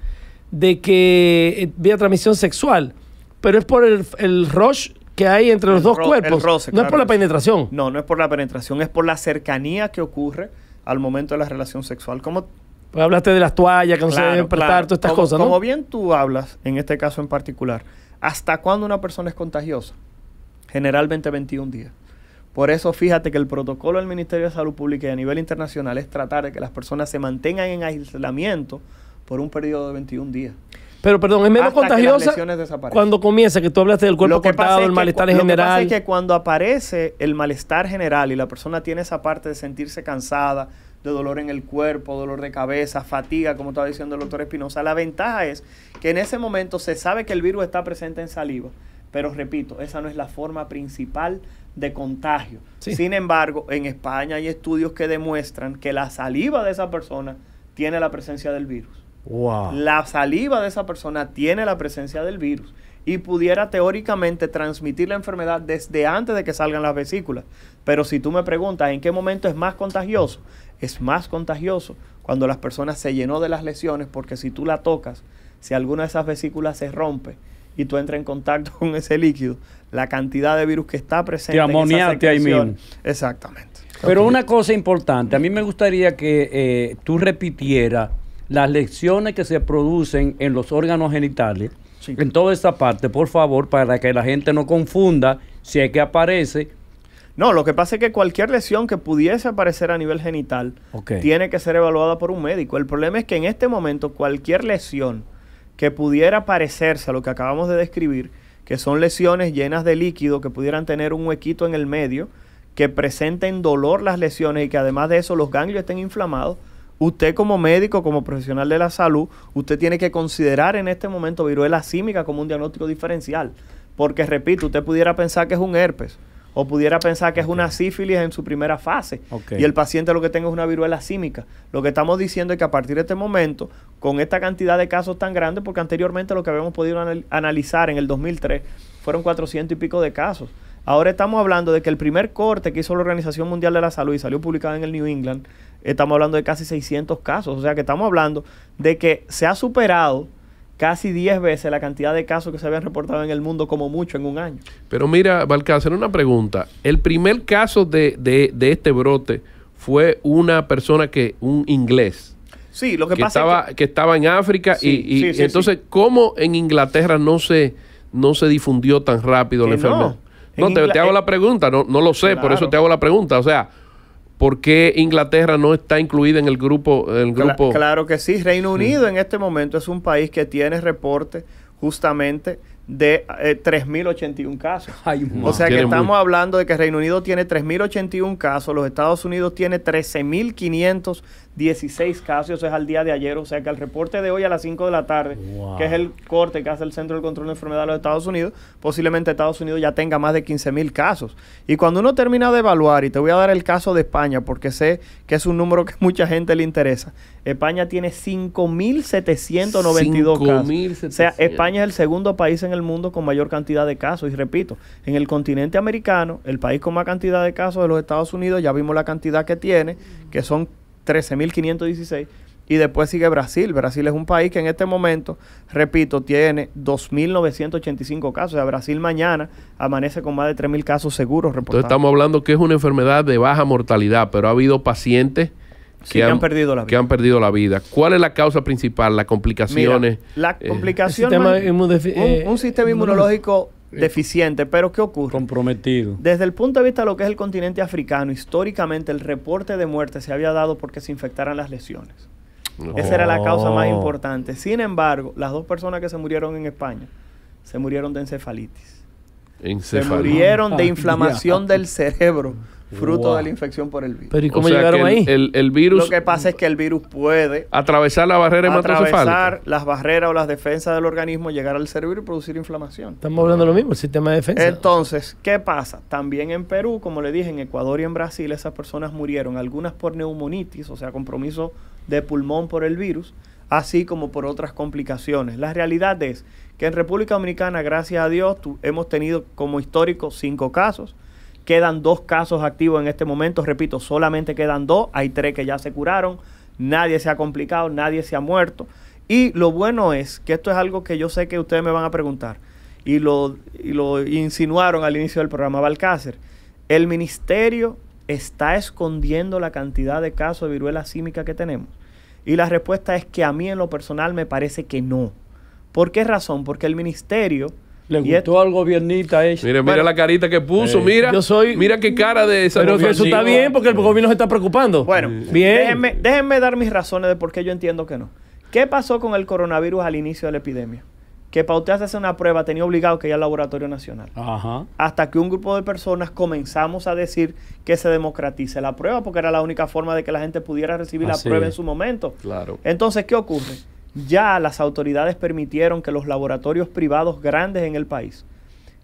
de que eh, vía transmisión sexual, pero es por el, el rush que hay entre los dos cuerpos. no es por la penetración. No, no es por la penetración, es por la cercanía que ocurre al momento de la relación sexual. Como pues hablaste de las toallas, que no se deben prestar, todas estas cosas, ¿no? Como bien tú hablas, en este caso en particular, ¿hasta cuándo una persona es contagiosa? Generalmente 21 días. Por eso fíjate que el protocolo del Ministerio de Salud Pública y a nivel internacional es tratar de que las personas se mantengan en aislamiento por un periodo de 21 días. Pero perdón, es menos contagiosa cuando comienza, que tú hablaste del cuerpo cortado, el malestar en general. Lo que pasa es que cuando aparece el malestar general y la persona tiene esa parte de sentirse cansada, de dolor en el cuerpo, dolor de cabeza, fatiga, como estaba diciendo el doctor Espinosa, la ventaja es que en ese momento se sabe que el virus está presente en saliva. Pero repito, esa no es la forma principal de contagio. Sin embargo, en España hay estudios que demuestran que la saliva de esa persona tiene la presencia del virus. La saliva de esa persona tiene la presencia del virus y pudiera teóricamente transmitir la enfermedad desde antes de que salgan las vesículas. Pero si tú me preguntas en qué momento es más contagioso, es más contagioso cuando las personas se llenó de las lesiones porque si tú la tocas, si alguna de esas vesículas se rompe, y tú entras en contacto con ese líquido, la cantidad de virus que está presente. Te ahí mismo. Exactamente. Pero una cosa importante, a mí me gustaría que eh, tú repitieras las lesiones que se producen en los órganos genitales, en toda esta parte, por favor, para que la gente no confunda si es que aparece. No, lo que pasa es que cualquier lesión que pudiese aparecer a nivel genital tiene que ser evaluada por un médico. El problema es que en este momento cualquier lesión que pudiera parecerse a lo que acabamos de describir, que son lesiones llenas de líquido que pudieran tener un huequito en el medio, que presenten dolor las lesiones y que además de eso los ganglios estén inflamados, usted como médico, como profesional de la salud, usted tiene que considerar en este momento viruela símica como un diagnóstico diferencial. Porque, repito, usted pudiera pensar que es un herpes o pudiera pensar que es una sífilis en su primera fase y el paciente lo que tenga es una viruela símica. Lo que estamos diciendo es que a partir de este momento con esta cantidad de casos tan grande, porque anteriormente lo que habíamos podido analizar en el 2003 fueron 400 y pico de casos. Ahora estamos hablando de que el primer corte que hizo la Organización Mundial de la Salud y salió publicado en el New England, estamos hablando de casi 600 casos. O sea que estamos hablando de que se ha superado casi 10 veces la cantidad de casos que se habían reportado en el mundo como mucho en un año. Pero mira, hacer una pregunta. El primer caso de, de, de este brote fue una persona que, un inglés, Sí, lo que, que estaba, que... estaba en África y, entonces cómo en Inglaterra no se no se difundió tan rápido la enfermedad. No, te, hago eh, la pregunta, no, lo sé, por eso te hago la pregunta, o sea, ¿por qué Inglaterra no está incluida en el grupo el grupo? claro que sí, Reino mm. Unido en este momento es un país que tiene reporte justamente de 3.081 eh, casos. o sea que estamos hablando de que Reino Unido tiene 3.081 casos, los Estados Unidos tiene 13.500 16 casos, es al día de ayer, o sea que el reporte de hoy a las 5 de la tarde, que es el corte que hace el Centro de Control de Enfermedad de los Estados Unidos, posiblemente Estados Unidos ya tenga más de 15.000 mil casos. Y cuando uno termina de evaluar, y te voy a dar el caso de España, porque sé que es un número que mucha gente le interesa, España tiene 5.792 casos. O sea, España es el segundo país en el mundo con mayor cantidad de casos, y repito, en el continente americano, el país con más cantidad de casos de los Estados Unidos, ya vimos la cantidad que tiene, que son 13.516. Y después sigue Brasil. Brasil es un país que en este momento, repito, tiene 2.985 casos. O sea, Brasil mañana amanece con más de 3.000 casos seguros reportados. Entonces estamos hablando que es una enfermedad de baja mortalidad, pero ha habido pacientes que, han, perdido la vida. que han perdido la vida. ¿Cuál es la causa principal? Las complicaciones. la eh, complicación. un, eh, sistema inmunológico deficiente. Pero ¿qué ocurre? Comprometido. Desde el punto de vista de lo que es el continente africano, históricamente el reporte de muerte se había dado porque se infectaran las lesiones. Esa era la causa más oh. importante. Sin embargo, las dos personas que se murieron en España se murieron de encefalitis. Se murieron de inflamación del cerebro fruto de la infección por el virus. Pero ¿y cómo llegaron ahí? El, virus... Lo que pasa es que el virus puede... Atravesar la barrera Atravesar las barreras o las defensas del organismo, llegar al cerebro y producir inflamación. Estamos hablando de lo mismo, el sistema de defensa. Entonces, ¿qué pasa? También en Perú, como le dije, en Ecuador y en Brasil, esas personas murieron. Algunas por neumonitis, o sea, compromiso de pulmón por el virus, así como por otras complicaciones. La realidad es que en República Dominicana, gracias a Dios, hemos tenido como histórico cinco casos Quedan dos casos activos en este momento, repito, solamente quedan dos, hay tres que ya se curaron, nadie se ha complicado, nadie se ha muerto. Y lo bueno es que esto es algo que yo sé que ustedes me van a preguntar y lo, lo insinuaron al inicio del programa Balcácer. El ministerio está escondiendo la cantidad de casos de viruela símica que tenemos. Y la respuesta es que a mí en lo personal me parece que no. ¿Por qué razón? Porque el ministerio le gustó al gobiernita Mira, mira la carita que puso, eh, mira. Mira qué cara de esa Pero eso está bien porque el gobierno se está preocupando. Bueno, Déjenme, dar mis razones de por qué yo entiendo que no. ¿Qué pasó con el coronavirus al inicio de la epidemia? que para usted hacerse una prueba tenía obligado que ir al Laboratorio Nacional. Hasta que un grupo de personas comenzamos a decir que se democratice la prueba, porque era la única forma de que la gente pudiera recibir la prueba en su momento. Claro. Entonces, ¿qué ocurre? ya las autoridades permitieron que los laboratorios privados grandes en el país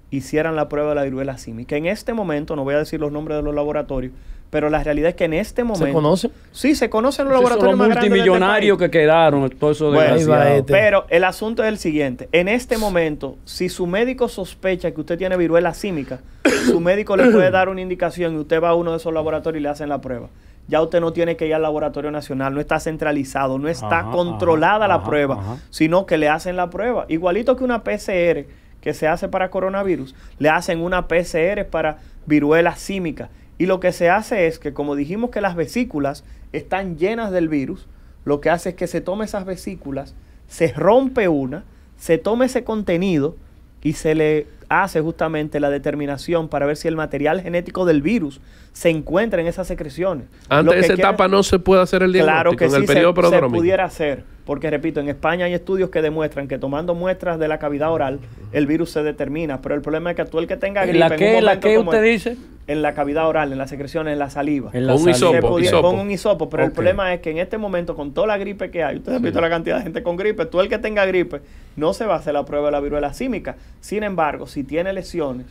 hicieran la prueba de la viruela símica. En este momento, no voy a decir los nombres de los laboratorios, pero la realidad es que en este momento... ¿Se conocen? Sí, se conocen los laboratorios los multimillonarios que quedaron, todo eso de bueno, este. Pero el asunto es el siguiente. En este momento, si su médico sospecha que usted tiene viruela símica, su médico le puede dar una indicación y usted va a uno de esos laboratorios y le hacen la prueba ya usted no tiene que ir al laboratorio nacional, no está centralizado, no está controlada la prueba, sino que le hacen la prueba. Igualito que una PCR que se hace para coronavirus, le hacen una PCR para viruela símica. Y lo que se hace es que, como dijimos que las vesículas están llenas del virus, lo que hace es que se tome esas vesículas, se rompe una, se toma ese contenido, y se le hace justamente la determinación para ver si el material genético del virus se encuentra en esas secreciones. Antes de esa etapa no se puede hacer el diagnóstico. Claro que sí, se pudiera hacer porque repito, en España hay estudios que demuestran que tomando muestras de la cavidad oral el virus se determina, pero el problema es que tú el que tenga gripe... ¿La qué, en la que usted dice? En la cavidad oral, en las secreciones, en la saliva. En la con, saliva. Un hisopo, con un hisopo. Pero el problema es que en este momento, con toda la gripe que hay, usted ha visto la cantidad de gente con gripe, tú el que tenga gripe no se va a hacer la prueba de la viruela símica. Sin embargo, si tiene lesiones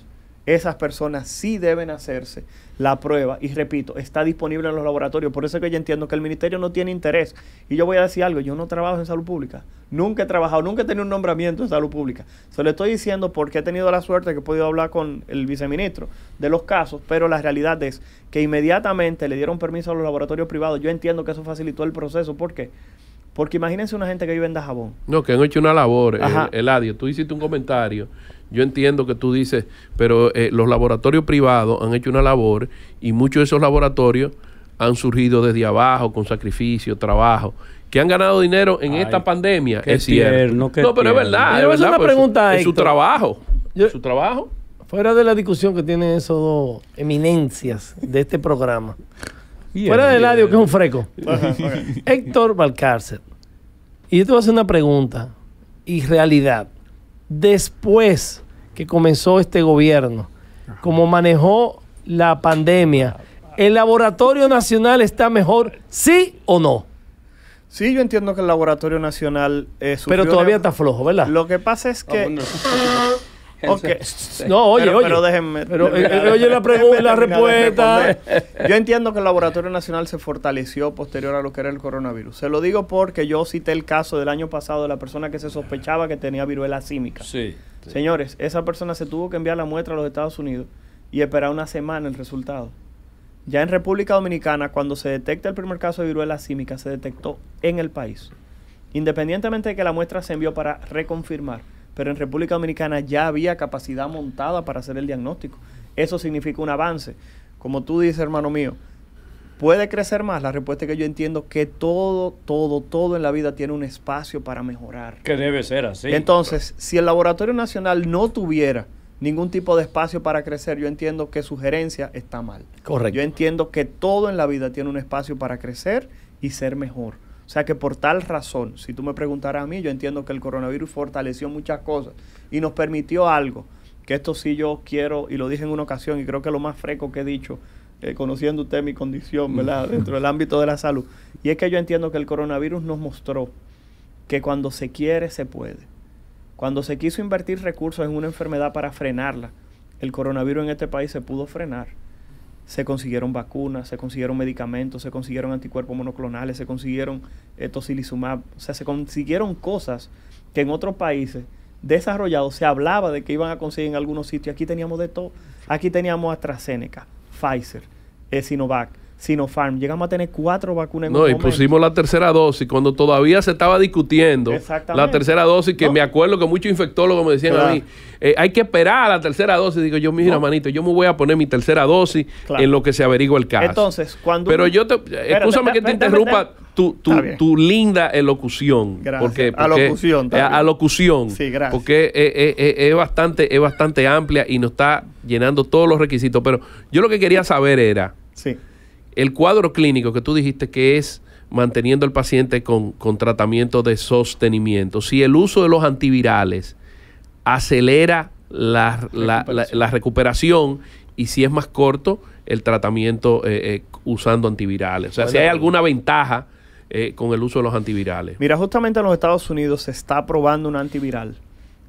esas personas sí deben hacerse la prueba y repito, está disponible en los laboratorios. Por eso que yo entiendo que el ministerio no tiene interés. Y yo voy a decir algo, yo no trabajo en salud pública. Nunca he trabajado, nunca he tenido un nombramiento en salud pública. Se lo estoy diciendo porque he tenido la suerte que he podido hablar con el viceministro de los casos, pero la realidad es que inmediatamente le dieron permiso a los laboratorios privados. Yo entiendo que eso facilitó el proceso. ¿Por qué? Porque imagínense una gente que vive en Dajabón. No, que han hecho una labor, eh, Eladio. Tú hiciste un comentario yo entiendo que tú dices, pero eh, los laboratorios privados han hecho una labor y muchos de esos laboratorios han surgido desde abajo con sacrificio, trabajo, que han ganado dinero en esta pandemia. Es cierto. no, pero es verdad. es una pregunta es su, trabajo. su trabajo. Fuera de la discusión que tienen esos dos eminencias de este programa. fuera del audio, que es un freco. Héctor Valcárcel. Y yo te voy a hacer una pregunta. Y realidad después que comenzó este gobierno, como manejó la pandemia, ¿el Laboratorio Nacional está mejor, sí o no? Sí, yo entiendo que el Laboratorio Nacional es... Eh, Pero todavía está flojo, ¿verdad? Lo que pasa es que... Ah, Okay. No, oye, oye. Pero déjenme. Pero, eh, oye la pregunta, la respuesta. Yo entiendo que el Laboratorio Nacional se fortaleció posterior a lo que era el coronavirus. Se lo digo porque yo cité el caso del año pasado de la persona que se sospechaba que tenía viruela símica. sí. Señores, esa persona se tuvo que enviar la muestra a los Estados Unidos y esperar una semana el resultado. Ya en República Dominicana, cuando se detecta el primer caso de viruela símica, se detectó en el país. Independientemente de que la muestra se envió para reconfirmar pero en República Dominicana ya había capacidad montada para hacer el diagnóstico. Eso significa un avance. Como tú dices, hermano mío, ¿puede crecer más? La respuesta es que yo entiendo que todo, todo, todo en la vida tiene un espacio para mejorar. Que debe ser así. Entonces, si el Laboratorio Nacional no tuviera ningún tipo de espacio para crecer, yo entiendo que su gerencia está mal. Correcto. Yo entiendo que todo en la vida tiene un espacio para crecer y ser mejor. O sea que por tal razón, si tú me preguntaras a mí, yo entiendo que el coronavirus fortaleció muchas cosas y nos permitió algo, que esto sí yo quiero, y lo dije en una ocasión, y creo que es lo más freco que he dicho, eh, conociendo usted mi condición, mm. ¿verdad? Dentro del ámbito de la salud. Y es que yo entiendo que el coronavirus nos mostró que cuando se quiere, se puede. Cuando se quiso invertir recursos en una enfermedad para frenarla, el coronavirus en este país se pudo frenar se consiguieron vacunas, se consiguieron medicamentos, se consiguieron anticuerpos monoclonales, se consiguieron eh, o sea, se consiguieron cosas que en otros países desarrollados se hablaba de que iban a conseguir en algunos sitios. Aquí teníamos de todo. Aquí teníamos AstraZeneca, Pfizer, eh, Sinovac, Sinopharm. Llegamos a tener cuatro vacunas. En no, y pusimos la tercera dosis cuando todavía se estaba discutiendo la tercera dosis, que me acuerdo que muchos infectólogos me decían a mí, eh, hay que esperar a la tercera dosis. Digo yo, mira, hermanito manito, yo me voy a poner mi tercera dosis en lo que se averigua el caso. Entonces, cuando... Pero yo te... Escúchame que te interrumpa tu, linda elocución. Gracias. Porque, a alocución. También. Eh, alocución. Sí, gracias. Porque es, es, bastante, es bastante amplia y nos está llenando todos los requisitos. Pero yo lo que quería saber era... Sí el cuadro clínico que tú dijiste que es manteniendo el paciente con, tratamiento de sostenimiento, si el uso de los antivirales acelera la, recuperación y si es más corto el tratamiento eh, eh, usando antivirales. O sea, si hay alguna ventaja eh, con el uso de los antivirales. Mira, justamente en los Estados Unidos se está probando un antiviral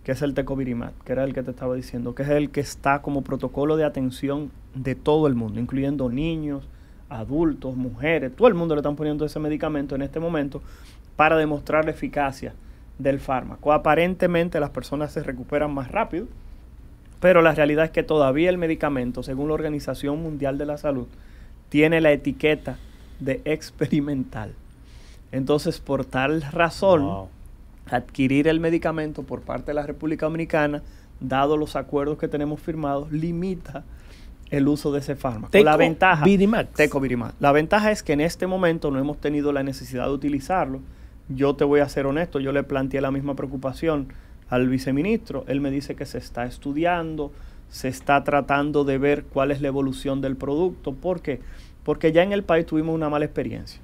que es el tecovirimat, que era el que te estaba diciendo, que es el que está como protocolo de atención de todo el mundo, incluyendo niños, adultos, mujeres, todo el mundo le están poniendo ese medicamento en este momento para demostrar la eficacia del fármaco. Aparentemente las personas se recuperan más rápido, pero la realidad es que todavía el medicamento, según la Organización Mundial de la Salud, tiene la etiqueta de experimental. Entonces, por tal razón, adquirir el medicamento por parte de la República Dominicana, dado los acuerdos que tenemos firmados, limita el uso de ese fármaco. la ventaja, La ventaja es que en este momento no hemos tenido la necesidad de utilizarlo. Yo te voy a ser honesto, yo le planteé la misma preocupación al viceministro. Él me dice que se está estudiando, se está tratando de ver cuál es la evolución del producto. ¿Por qué? Porque ya en el país tuvimos una mala experiencia.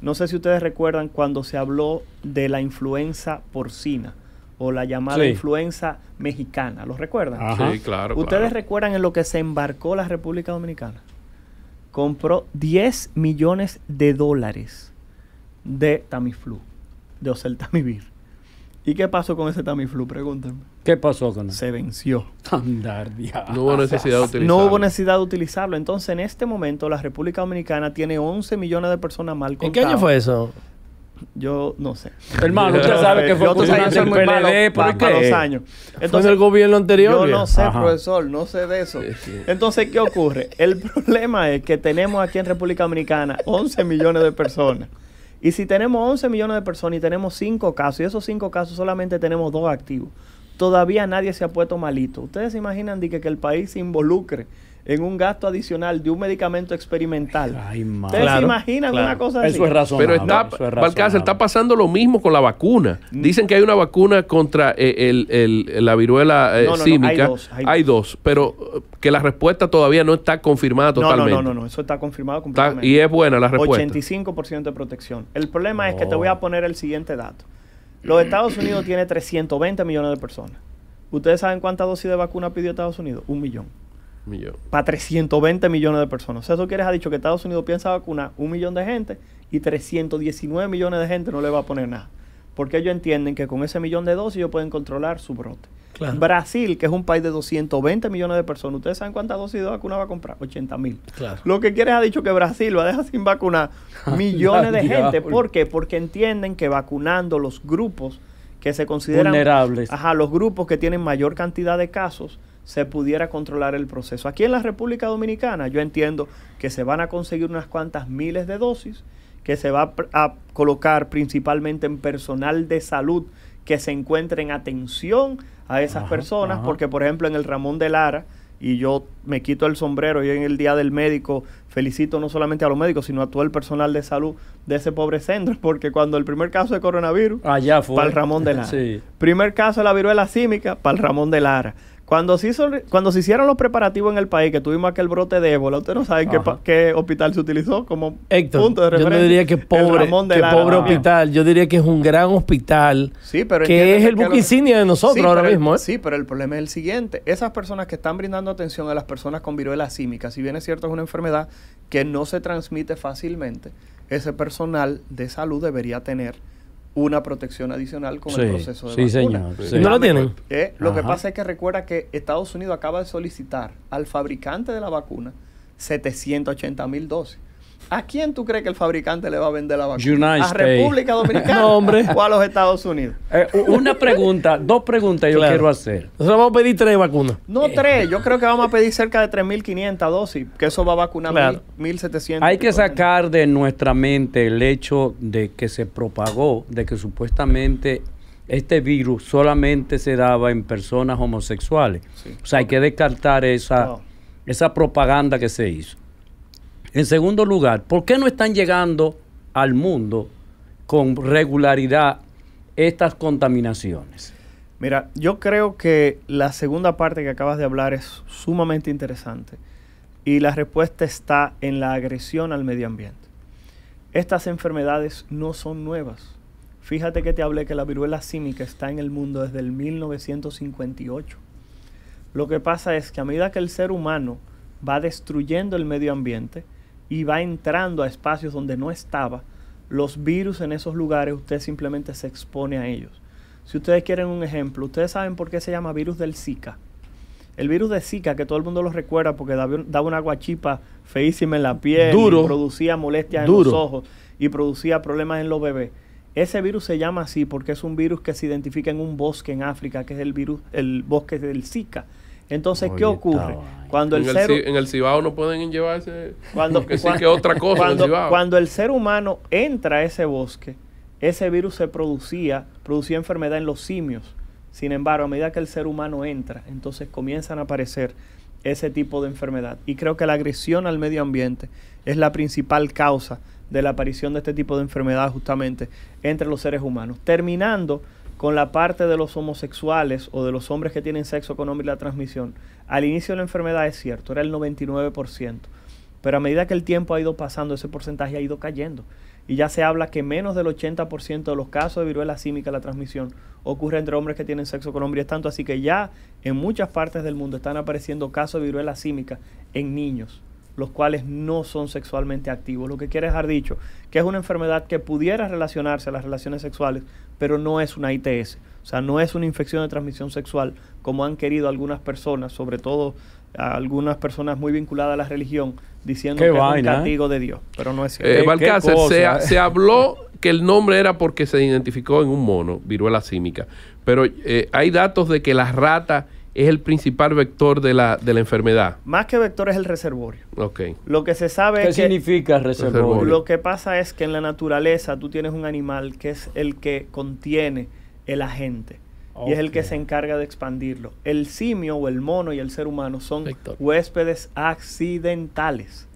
No sé si ustedes recuerdan cuando se habló de la influenza porcina o la llamada influenza mexicana. ¿Los recuerdan? Sí, claro. ¿Ustedes recuerdan en lo que se embarcó la República Dominicana? Compró 10 millones de dólares de Tamiflu, de oseltamivir. ¿Y qué pasó con ese Tamiflu? Pregúntenme. ¿Qué pasó con él? Se venció. Andar, no hubo necesidad de utilizarlo. No hubo necesidad de utilizarlo. Entonces, en este momento, la República Dominicana tiene 11 millones de personas mal contadas. ¿En qué año fue eso? Yo no sé. Hermano, usted sabe que fue un años. Entonces, el gobierno anterior? Yo no sé, profesor, no sé de eso. Entonces, ¿qué ocurre? El problema es que tenemos aquí en República Dominicana 11 millones de personas. Y si tenemos 11 millones de personas y tenemos 5 casos, y esos 5 casos solamente tenemos 2 activos, todavía nadie se ha puesto malito. ¿Ustedes se imaginan de que el país se involucre en un gasto adicional de un medicamento experimental. Ay, ¿Ustedes se imaginan una cosa así? Eso es razonable. Pero está, está pasando lo mismo con la vacuna. Mm. Dicen que hay una vacuna contra eh, la viruela eh, no, no, No, hay, dos, hay, dos, pero eh, que la respuesta todavía no está confirmada totalmente. No, no, no, eso está confirmado completamente. y es buena la respuesta. 85% de protección. El problema es que te voy a poner el siguiente dato. Los Estados Unidos tiene 320 millones de personas. ¿Ustedes saben cuántas dosis de vacuna pidió Estados Unidos? Un millón. Millón. para 320 millones de personas. O sea, eso quiere ha dicho que Estados Unidos piensa vacunar un millón de gente y 319 millones de gente no le va a poner nada. Porque ellos entienden que con ese millón de dosis ellos pueden controlar su brote. Brasil, que es un país de 220 millones de personas, ¿ustedes saben cuántas dosis de vacuna va a comprar? 80 mil. Lo que quiere ha dicho que Brasil va a dejar sin vacunar millones de gente. ¿Por qué? Porque entienden que vacunando los grupos que se consideran vulnerables. Ajá, los grupos que tienen mayor cantidad de casos, se pudiera controlar el proceso. Aquí en la República Dominicana yo entiendo que se van a conseguir unas cuantas miles de dosis, que se va a colocar principalmente en personal de salud que se encuentre en atención a esas personas, porque por ejemplo en el Ramón de Lara, y yo me quito el sombrero, y en el Día del Médico felicito no solamente a los médicos, sino a todo el personal de salud de ese pobre centro, porque cuando el primer caso de coronavirus, ah, fue. Para el Ramón de Lara. Primer caso de la viruela símica, para el Ramón de Lara. Cuando se, cuando se hicieron los preparativos en el país, que tuvimos aquel brote de ébola, usted no sabe qué, qué, hospital se utilizó como punto de referencia. Yo no diría que pobre, pobre hospital, yo diría que es un gran hospital, sí, pero que es el buquicinio de nosotros ahora mismo. ¿eh? Sí, pero el problema es el siguiente. Esas personas que están brindando atención a las personas con viruela símica, si bien es cierto es una enfermedad que no se transmite fácilmente, ese personal de salud debería tener una protección adicional con el proceso de sí, vacuna. ¿No lo tienen? Eh, lo que pasa es que recuerda que Estados Unidos acaba de solicitar al fabricante de la vacuna 780 mil dosis. ¿A quién tú crees que el fabricante le va a vender la vacuna? ¿A República Dominicana o a los Estados Unidos? Eh, una pregunta, dos preguntas yo quiero hacer. ¿Nos vamos a pedir tres vacunas. No eh. tres, yo creo que vamos a pedir cerca de 3.500 dosis, que eso va a vacunar 1.700. Hay que sacar de nuestra mente el hecho de que se propagó, de que supuestamente este virus solamente se daba en personas homosexuales. O sea, hay que descartar esa, esa propaganda que se hizo. En segundo lugar, ¿por qué no están llegando al mundo con regularidad estas contaminaciones? Mira, yo creo que la segunda parte que acabas de hablar es sumamente interesante y la respuesta está en la agresión al medio ambiente. Estas enfermedades no son nuevas. Fíjate que te hablé que la viruela símica está en el mundo desde el 1958. Lo que pasa es que a medida que el ser humano va destruyendo el medio ambiente, y va entrando a espacios donde no estaba, los virus en esos lugares usted simplemente se expone a ellos. Si ustedes quieren un ejemplo, ustedes saben por qué se llama virus del Zika. El virus del Zika, que todo el mundo lo recuerda porque daba una guachipa feísima en la piel, producía molestias en los ojos y producía problemas en los bebés. Ese virus se llama así porque es un virus que se identifica en un bosque en África, que es el virus, el bosque del Zika. Entonces, ¿qué ocurre? Cuando el en, el, en el Cibao no pueden llevarse cuando, que otra cosa el cuando el ser humano entra a ese bosque, ese virus se producía, producía enfermedad en los simios. Sin embargo, a medida que el ser humano entra, entonces comienzan a aparecer ese tipo de enfermedad. Y creo que la agresión al medio ambiente es la principal causa de la aparición de este tipo de enfermedad justamente entre los seres humanos. Terminando con la parte de los homosexuales o de los hombres que tienen sexo con hombres y la transmisión, al inicio de la enfermedad es cierto, era el 99%, pero a medida que el tiempo ha ido pasando, ese porcentaje ha ido cayendo. Y ya se habla que menos del 80% de los casos de viruela símica, la transmisión, ocurre entre hombres que tienen sexo con hombres. Tanto así que ya en muchas partes del mundo están apareciendo casos de viruela símica en niños los cuales no son sexualmente activos. Lo que quiere dejar dicho, que es una enfermedad que pudiera relacionarse a las relaciones sexuales, pero no es una ITS. O sea, no es una infección de transmisión sexual, como han querido algunas personas, sobre todo eh, algunas personas muy vinculadas a la religión, diciendo que es un ¿eh? castigo de Dios, pero no es cierto. Eh, se, habló que el nombre era porque se identificó en un mono, viruela símica, pero eh, hay datos de que las ratas es el principal vector de la, de la enfermedad. Más que vector es el reservorio. Lo que se sabe ¿Qué significa reservorio? Lo que pasa es que en la naturaleza tú tienes un animal que es el que contiene el agente y es el que se encarga de expandirlo. El simio o el mono y el ser humano son huéspedes accidentales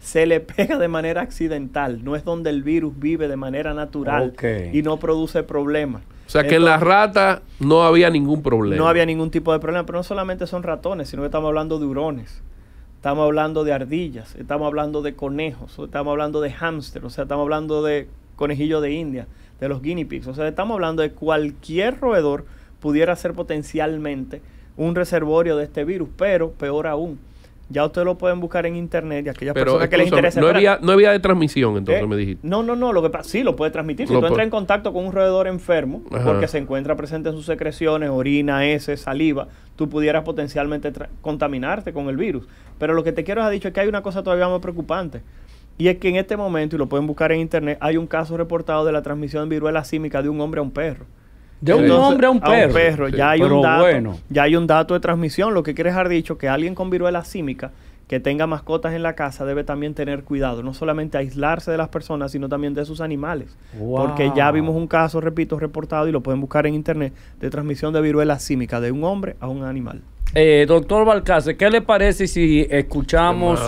se le pega de manera accidental, no es donde el virus vive de manera natural y no produce problemas. O sea, que en las rata no había ningún problema. No había ningún tipo de problema, pero no solamente son ratones, sino que estamos hablando de hurones, estamos hablando de ardillas, estamos hablando de conejos, estamos hablando de hámster, o sea, estamos hablando de conejillos de India, de los guinea pigs. O sea, estamos hablando de cualquier roedor pudiera ser potencialmente un reservorio de este virus, pero peor aún, ya ustedes lo pueden buscar en internet y aquellas personas que les No había, no de transmisión, entonces eh, me dijiste. No, no, no. Lo que sí, lo puede transmitir. Si tú entras en contacto con un roedor enfermo, porque se encuentra presente en sus secreciones, orina, ese, saliva, tú pudieras potencialmente contaminarte con el virus. Pero lo que te quiero has dicho es que hay una cosa todavía más preocupante. Y es que en este momento, y lo pueden buscar en internet, hay un caso reportado de la transmisión viruela símica de un hombre a un perro. De un hombre a un perro. un perro. Ya, hay un dato, ya hay un dato de transmisión. Lo que quiere dejar dicho que alguien con viruela símica que tenga mascotas en la casa debe también tener cuidado, no solamente aislarse de las personas, sino también de sus animales. Porque ya vimos un caso, repito, reportado y lo pueden buscar en internet, de transmisión de viruela símica de un hombre a un animal. Eh, doctor Valcárcel ¿qué le parece si escuchamos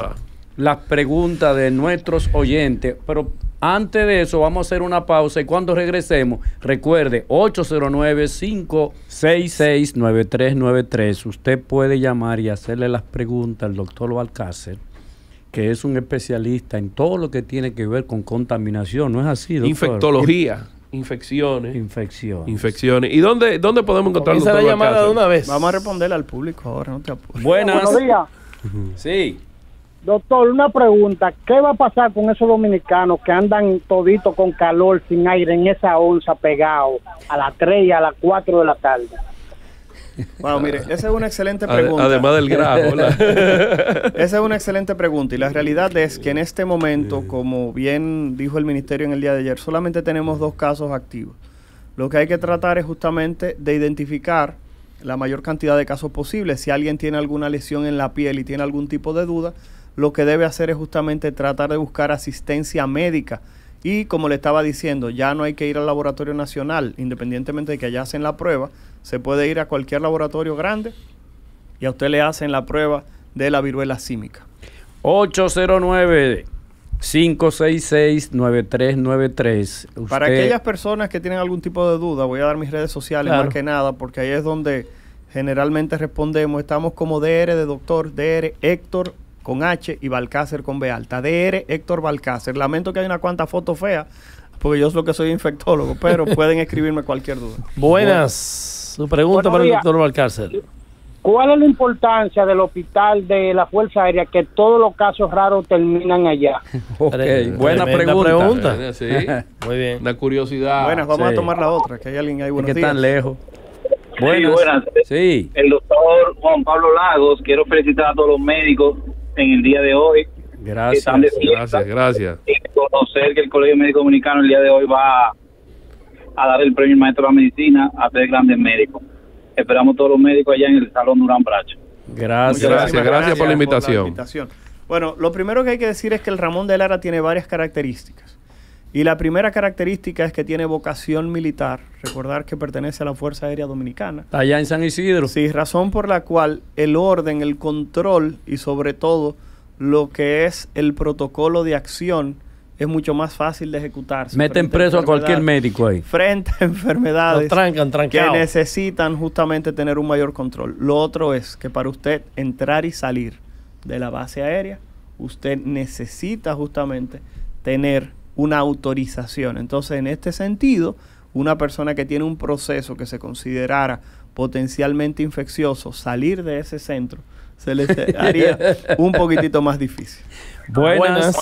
las preguntas de nuestros oyentes? Pero antes de eso, vamos a hacer una pausa y cuando regresemos, recuerde 809-566-9393. Usted puede llamar y hacerle las preguntas al doctor Valcácer, que es un especialista en todo lo que tiene que ver con contaminación, ¿no es así? Doctor? Infectología. Infecciones. Infecciones. Infecciones. ¿Y dónde, podemos encontrar Comienza la llamada de una vez. Vamos a responderle al público ahora, no te apures. Buenos días. Sí. Doctor, una pregunta. ¿Qué va a pasar con esos dominicanos que andan toditos con calor, sin aire, en esa onza pegado a las 3 y a las 4 de la tarde? Bueno, mire, esa es una excelente pregunta. Además del grado esa es una excelente pregunta y la realidad es que en este momento, como bien dijo el ministerio en el día de ayer, solamente tenemos dos casos activos. Lo que hay que tratar es justamente de identificar la mayor cantidad de casos posibles. Si alguien tiene alguna lesión en la piel y tiene algún tipo de duda, lo que debe hacer es justamente tratar de buscar asistencia médica. Y como le estaba diciendo, ya no hay que ir al laboratorio nacional, independientemente de que allá hacen la prueba, se puede ir a cualquier laboratorio grande y a usted le hacen la prueba de la viruela símica. 809 566-9393. Para aquellas personas que tienen algún tipo de duda, voy a dar mis redes sociales más que nada, porque ahí es donde generalmente respondemos. Estamos como DR de doctor, DR Héctor con H y Balcácer con B alta. DR Héctor Balcácer. Lamento que hay una cuanta foto fea, porque yo es lo que soy infectólogo, pero pueden escribirme cualquier duda. Buenas. Su pregunta para el doctor Balcácer. ¿Cuál es la importancia del hospital de la Fuerza Aérea que todos los casos raros terminan allá? okay. Buena pregunta. Muy bien. La curiosidad. Buenas. vamos a tomar la otra, que hay alguien ahí. bueno. que tan lejos. Buenas. El doctor Juan Pablo Lagos, quiero felicitar a todos los médicos en el día de hoy. Gracias, gracias, gracias. Y conocer que el Colegio Médico Dominicano el día de hoy va a dar el premio Maestro de la Medicina a tres grandes médicos. Esperamos todos los médicos allá en el Salón Durán Bracho. Gracias, gracias, Por la invitación. Bueno, lo primero que hay que decir es que el Ramón de Lara tiene varias características. Y la primera característica es que tiene vocación militar. Recordar que pertenece a la Fuerza Aérea Dominicana. Allá en San Isidro. Sí, razón por la cual el orden, el control y sobre todo lo que es el protocolo de acción es mucho más fácil de ejecutarse. Meten preso a cualquier médico ahí. Frente a enfermedades trancan, que necesitan justamente tener un mayor control. Lo otro es que para usted entrar y salir de la base aérea, usted necesita justamente tener una autorización. Entonces, en este sentido, una persona que tiene un proceso que se considerara potencialmente infeccioso, salir de ese centro se le haría un poquitito más difícil. Buenas.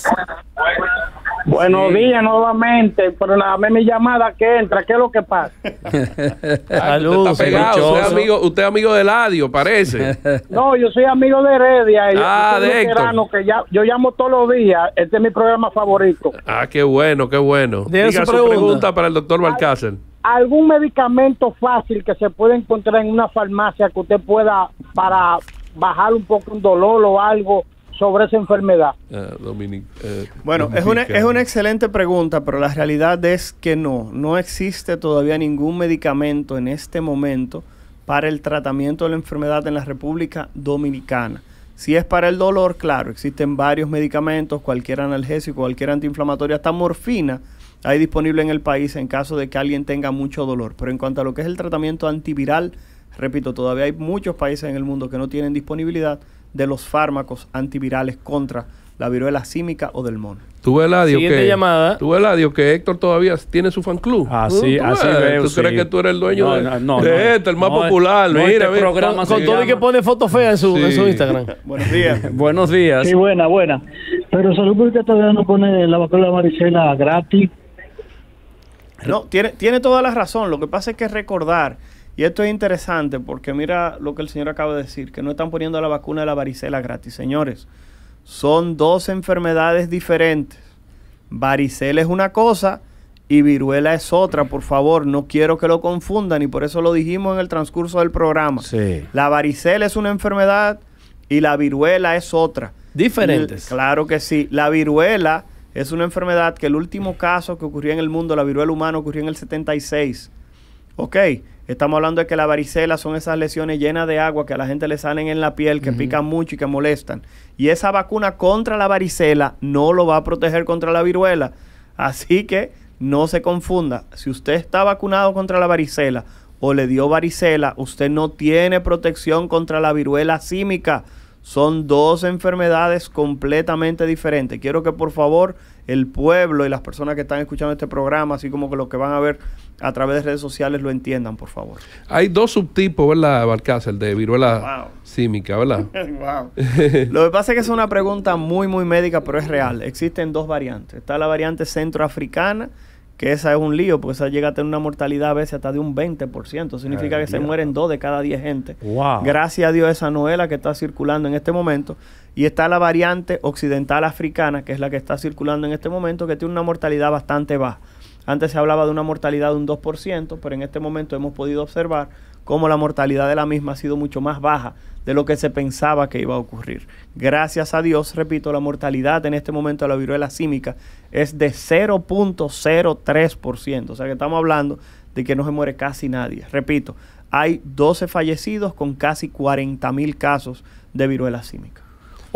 Buenos días nuevamente, pero más mi llamada que entra, ¿qué es lo que pasa? usted amigo, usted de Ladio, parece. no, yo soy amigo de Heredia. yo ah, Que ya, yo llamo todos los días, este es mi programa favorito. Ah, qué bueno, qué bueno. Diga su pregunta. para el doctor Valcácer ¿Algún medicamento fácil que se pueda encontrar en una farmacia que usted pueda para bajar un poco un dolor o algo sobre esa enfermedad? Eh, eh, bueno, es una, es eh, una excelente pregunta, pero la realidad es que no, no existe todavía ningún medicamento en este momento para el tratamiento de la enfermedad en la República Dominicana. Si es para el dolor, claro, existen varios medicamentos, cualquier analgésico, cualquier antiinflamatorio, hasta morfina hay disponible en el país en caso de que alguien tenga mucho dolor. Pero en cuanto a lo que es el tratamiento antiviral, repito, todavía hay muchos países en el mundo que no tienen disponibilidad de los fármacos antivirales contra la viruela símica o del mono. Tuve el adiós que, que Héctor todavía tiene su fan club. Así, ah, ¿Tú, así veo, ¿tú crees que tú eres el dueño de, no, no, este, el más popular? Este mira, con, todo y que pone fotos fea en su, Instagram. Buenos días. Buenos días. Sí, buena, buena. Pero Salud Pública todavía no pone la vacuna de Maricela gratis. No, tiene, tiene toda la razón. Lo que pasa es que recordar y esto es interesante porque mira lo que el señor acaba de decir, que no están poniendo la vacuna de la varicela gratis, señores. Son dos enfermedades diferentes. Varicela es una cosa y viruela es otra, por favor, no quiero que lo confundan y por eso lo dijimos en el transcurso del programa. Sí. La varicela es una enfermedad y la viruela es otra. Diferentes. claro que sí. La viruela es una enfermedad que el último caso que ocurrió en el mundo, la viruela humana, ocurrió en el 76. Ok, Estamos hablando de que la varicela son esas lesiones llenas de agua que a la gente le salen en la piel, que pican mucho y que molestan. Y esa vacuna contra la varicela no lo va a proteger contra la viruela. Así que no se confunda. Si usted está vacunado contra la varicela o le dio varicela, usted no tiene protección contra la viruela símica. Son dos enfermedades completamente diferentes. Quiero que por favor el pueblo y las personas que están escuchando este programa, así como que los que van a ver a través de redes sociales lo entiendan, por favor. Hay dos subtipos, ¿verdad, Barcaza? El de viruela símica, ¿verdad? lo que pasa es que es una pregunta muy, muy médica, pero es real. Existen dos variantes. Está la variante centroafricana, que esa es un lío, porque esa llega a tener una mortalidad a veces hasta de un 20%. Significa que se mueren dos de cada diez gente. Gracias a Dios esa novela que está circulando en este momento. Y está la variante occidental africana, que es la que está circulando en este momento, que tiene una mortalidad bastante baja. Antes se hablaba de una mortalidad de un 2%, pero en este momento hemos podido observar cómo la mortalidad de la misma ha sido mucho más baja de lo que se pensaba que iba a ocurrir. Gracias a Dios, repito, la mortalidad en este momento de la viruela símica es de 0.03%, o sea que estamos hablando de que no se muere casi nadie. Repito, hay 12 fallecidos con casi 40.000 casos de viruela símica.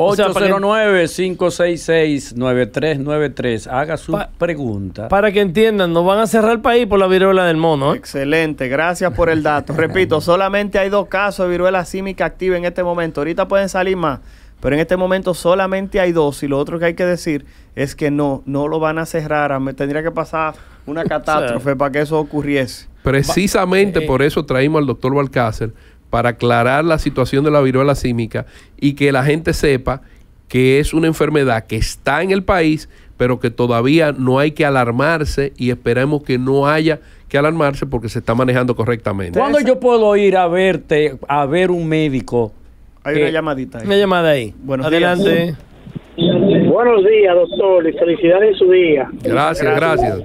809-566-9393. Haga su pregunta. Para que entiendan, no van a cerrar el país por la viruela del mono. ¿eh? Excelente, gracias por el dato. Repito, solamente hay dos casos de viruela símica activa en este momento. Ahorita pueden salir más, pero en este momento solamente hay dos. Y lo otro que hay que decir es que no, no lo van a cerrar. Tendría que pasar una catástrofe para que eso ocurriese. Precisamente eh, por eso traímos al doctor Valcácer para aclarar la situación de la viruela símica y que la gente sepa que es una enfermedad que está en el país, pero que todavía no hay que alarmarse y esperemos que no haya que alarmarse porque se está manejando correctamente. ¿Cuándo yo puedo ir a verte, a ver un médico? Hay una eh, llamadita ahí. Una llamada ahí. Bueno, Adelante. Buenos días, doctor, y felicidades en su día. gracias. gracias.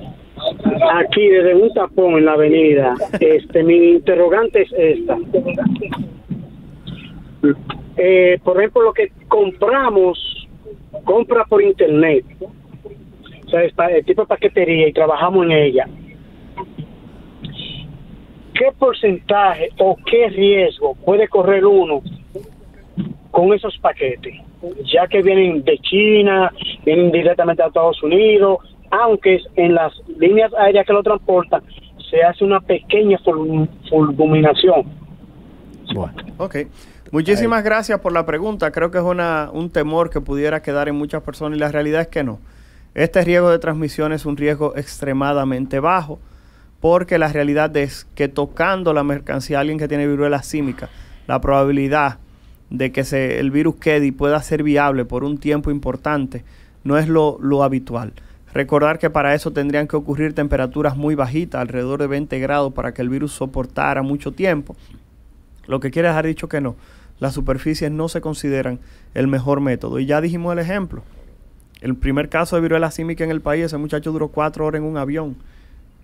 Aquí desde un tapón en la avenida. Este, mi interrogante es esta. Eh, por ejemplo, lo que compramos, compra por internet. O sea, el tipo de paquetería y trabajamos en ella. ¿Qué porcentaje o qué riesgo puede correr uno con esos paquetes? Ya que vienen de China, vienen directamente a Estados Unidos, aunque en las líneas aéreas que lo transportan se hace una pequeña fulguminación. Bueno, ok. Muchísimas gracias por la pregunta. Creo que es una, un temor que pudiera quedar en muchas personas y la realidad es que no. Este riesgo de transmisión es un riesgo extremadamente bajo porque la realidad es que tocando la mercancía alguien que tiene viruela símica, la probabilidad de que se, el virus quede pueda ser viable por un tiempo importante no es lo, lo habitual. Recordar que para eso tendrían que ocurrir temperaturas muy bajitas, alrededor de 20 grados, para que el virus soportara mucho tiempo. Lo que quiere dejar dicho que no, las superficies no se consideran el mejor método. Y ya dijimos el ejemplo. El primer caso de viruela símica en el país, ese muchacho duró cuatro horas en un avión,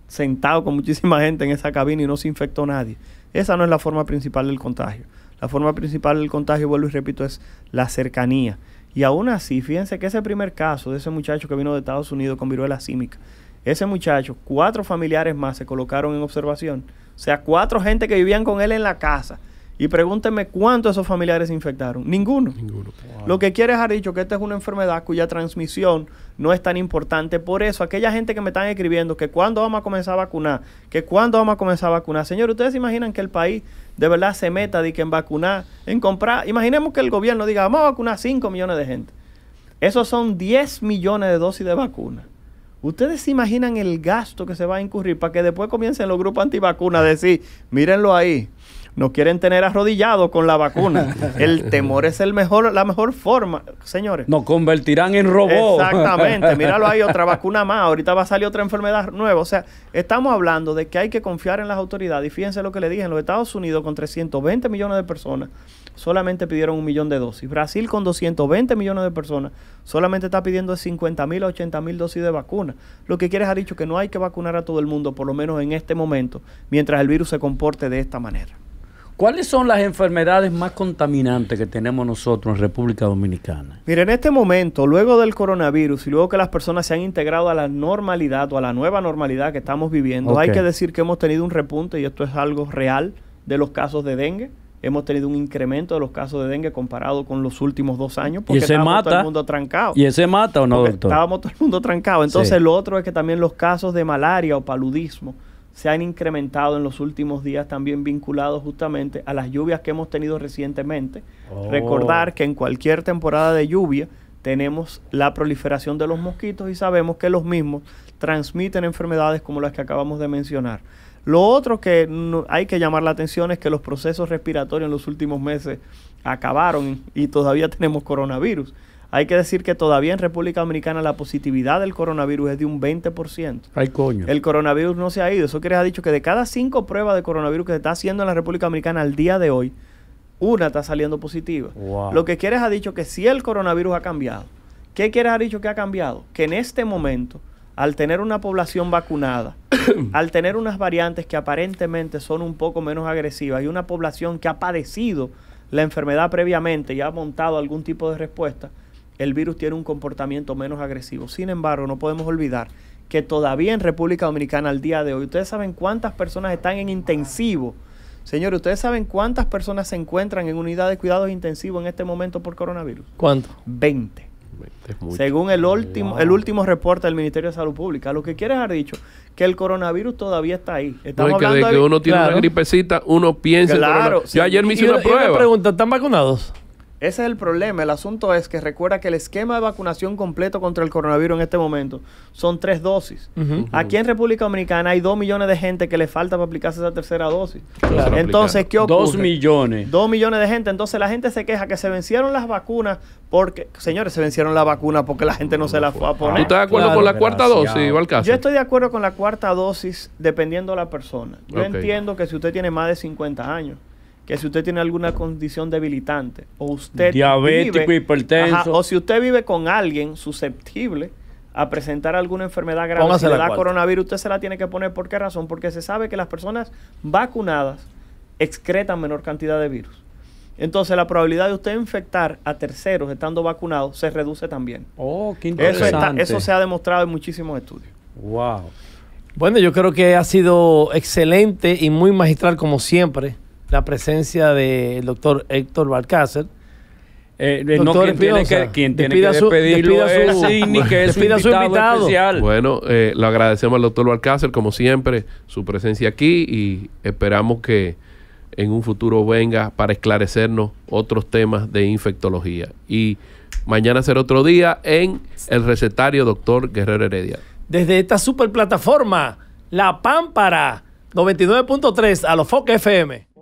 sentado con muchísima gente en esa cabina y no se infectó nadie. Esa no es la forma principal del contagio. La forma principal del contagio, vuelvo y repito, es la cercanía. Y aún así, fíjense que ese primer caso de ese muchacho que vino de Estados Unidos con viruela símica, ese muchacho, cuatro familiares más se colocaron en observación. O sea, cuatro gente que vivían con él en la casa y pregúnteme cuántos de esos familiares se infectaron. Ninguno. Lo que quiere ha dicho que esta es una enfermedad cuya transmisión no es tan importante. Por eso, aquella gente que me están escribiendo que cuándo vamos a comenzar a vacunar, que cuándo vamos a comenzar a vacunar. Señor, ¿ustedes imaginan que el país de verdad se meta de en vacunar, en comprar? Imaginemos que el gobierno diga, vamos a vacunar 5 millones de gente. Esos son 10 millones de dosis de vacuna. ¿Ustedes se imaginan el gasto que se va a incurrir para que después comiencen los grupos antivacunas a decir, mírenlo ahí? nos quieren tener arrodillados con la vacuna. El temor es el mejor, la mejor forma, señores. Nos convertirán en robots. Exactamente, míralo, hay otra vacuna más, ahorita va a salir otra enfermedad nueva. O sea, estamos hablando de que hay que confiar en las autoridades. Y fíjense lo que le dije, en los Estados Unidos con 320 millones de personas solamente pidieron un millón de dosis. Brasil con 220 millones de personas solamente está pidiendo 50 mil a 80 mil dosis de vacuna. Lo que quieres ha dicho que no hay que vacunar a todo el mundo, por lo menos en este momento, mientras el virus se comporte de esta manera. ¿Cuáles son las enfermedades más contaminantes que tenemos nosotros en República Dominicana? Mira, en este momento, luego del coronavirus y luego que las personas se han integrado a la normalidad o a la nueva normalidad que estamos viviendo, hay que decir que hemos tenido un repunte, y esto es algo real, de los casos de dengue. Hemos tenido un incremento de los casos de dengue comparado con los últimos dos años porque estábamos todo el mundo trancado. ¿Y ese mata o no, doctor? Estábamos todo el mundo trancado. Entonces, lo otro es que también los casos de malaria o paludismo se han incrementado en los últimos días también vinculados justamente a las lluvias que hemos tenido recientemente. Oh. Recordar que en cualquier temporada de lluvia tenemos la proliferación de los mosquitos y sabemos que los mismos transmiten enfermedades como las que acabamos de mencionar. Lo otro que hay que llamar la atención es que los procesos respiratorios en los últimos meses acabaron y todavía tenemos coronavirus. Hay que decir que todavía en República Dominicana la positividad del coronavirus es de un 20%. Ay, coño. El coronavirus no se ha ido. Eso quiere decir dicho que de cada cinco pruebas de coronavirus que se está haciendo en la República Dominicana al día de hoy, una está saliendo positiva. Lo que Quieres ha dicho que si el coronavirus ha cambiado, ¿qué quiere ha dicho que ha cambiado? Que en este momento, al tener una población vacunada, al tener unas variantes que aparentemente son un poco menos agresivas y una población que ha padecido la enfermedad previamente y ha montado algún tipo de respuesta, el virus tiene un comportamiento menos agresivo. Sin embargo, no podemos olvidar que todavía en República Dominicana al día de hoy, ustedes saben cuántas personas están en intensivo. Señores, ¿ustedes saben cuántas personas se encuentran en unidad de cuidados intensivos en este momento por coronavirus? ¿Cuánto? 20. Según el último, el último reporte del Ministerio de Salud Pública, lo que quiere ha dicho que el coronavirus todavía está ahí. Estamos de que uno tiene una gripecita, uno piensa. Claro, Yo ayer me hice una, prueba. ¿están vacunados? Ese es el problema. El asunto es que recuerda que el esquema de vacunación completo contra el coronavirus en este momento son tres dosis. Aquí en República Dominicana hay dos millones de gente que le falta para aplicarse esa tercera dosis. Entonces, ¿qué ocurre? Dos millones. Dos millones de gente. Entonces la gente se queja que se vencieron las vacunas porque, señores, se vencieron las vacunas porque la gente no, se las fue a ah, poner. ¿Tú estás de acuerdo con la cuarta dosis, igual Yo estoy de acuerdo con la cuarta dosis dependiendo de la persona. Yo entiendo que si usted tiene más de 50 años, que si usted tiene alguna condición debilitante o usted diabético, vive, hipertenso, o si usted vive con alguien susceptible a presentar alguna enfermedad grave, la si coronavirus, usted se la tiene que poner. ¿Por qué razón? Porque se sabe que las personas vacunadas excretan menor cantidad de virus. Entonces la probabilidad de usted infectar a terceros estando vacunado se reduce también. Oh, qué interesante. Eso, eso se ha demostrado en muchísimos estudios. Wow. Bueno, yo creo que ha sido excelente y muy magistral como siempre la presencia del doctor Héctor Balcácer. Eh, eh, no, quien tiene que, quien su, es que es su invitado, Bueno, eh, le agradecemos al doctor Balcácer, como siempre, su presencia aquí y esperamos que en un futuro venga para esclarecernos otros temas de infectología. Y mañana será otro día en el recetario doctor Guerrero Heredia. Desde esta super plataforma, La Pámpara 99.3 a los FOC FM.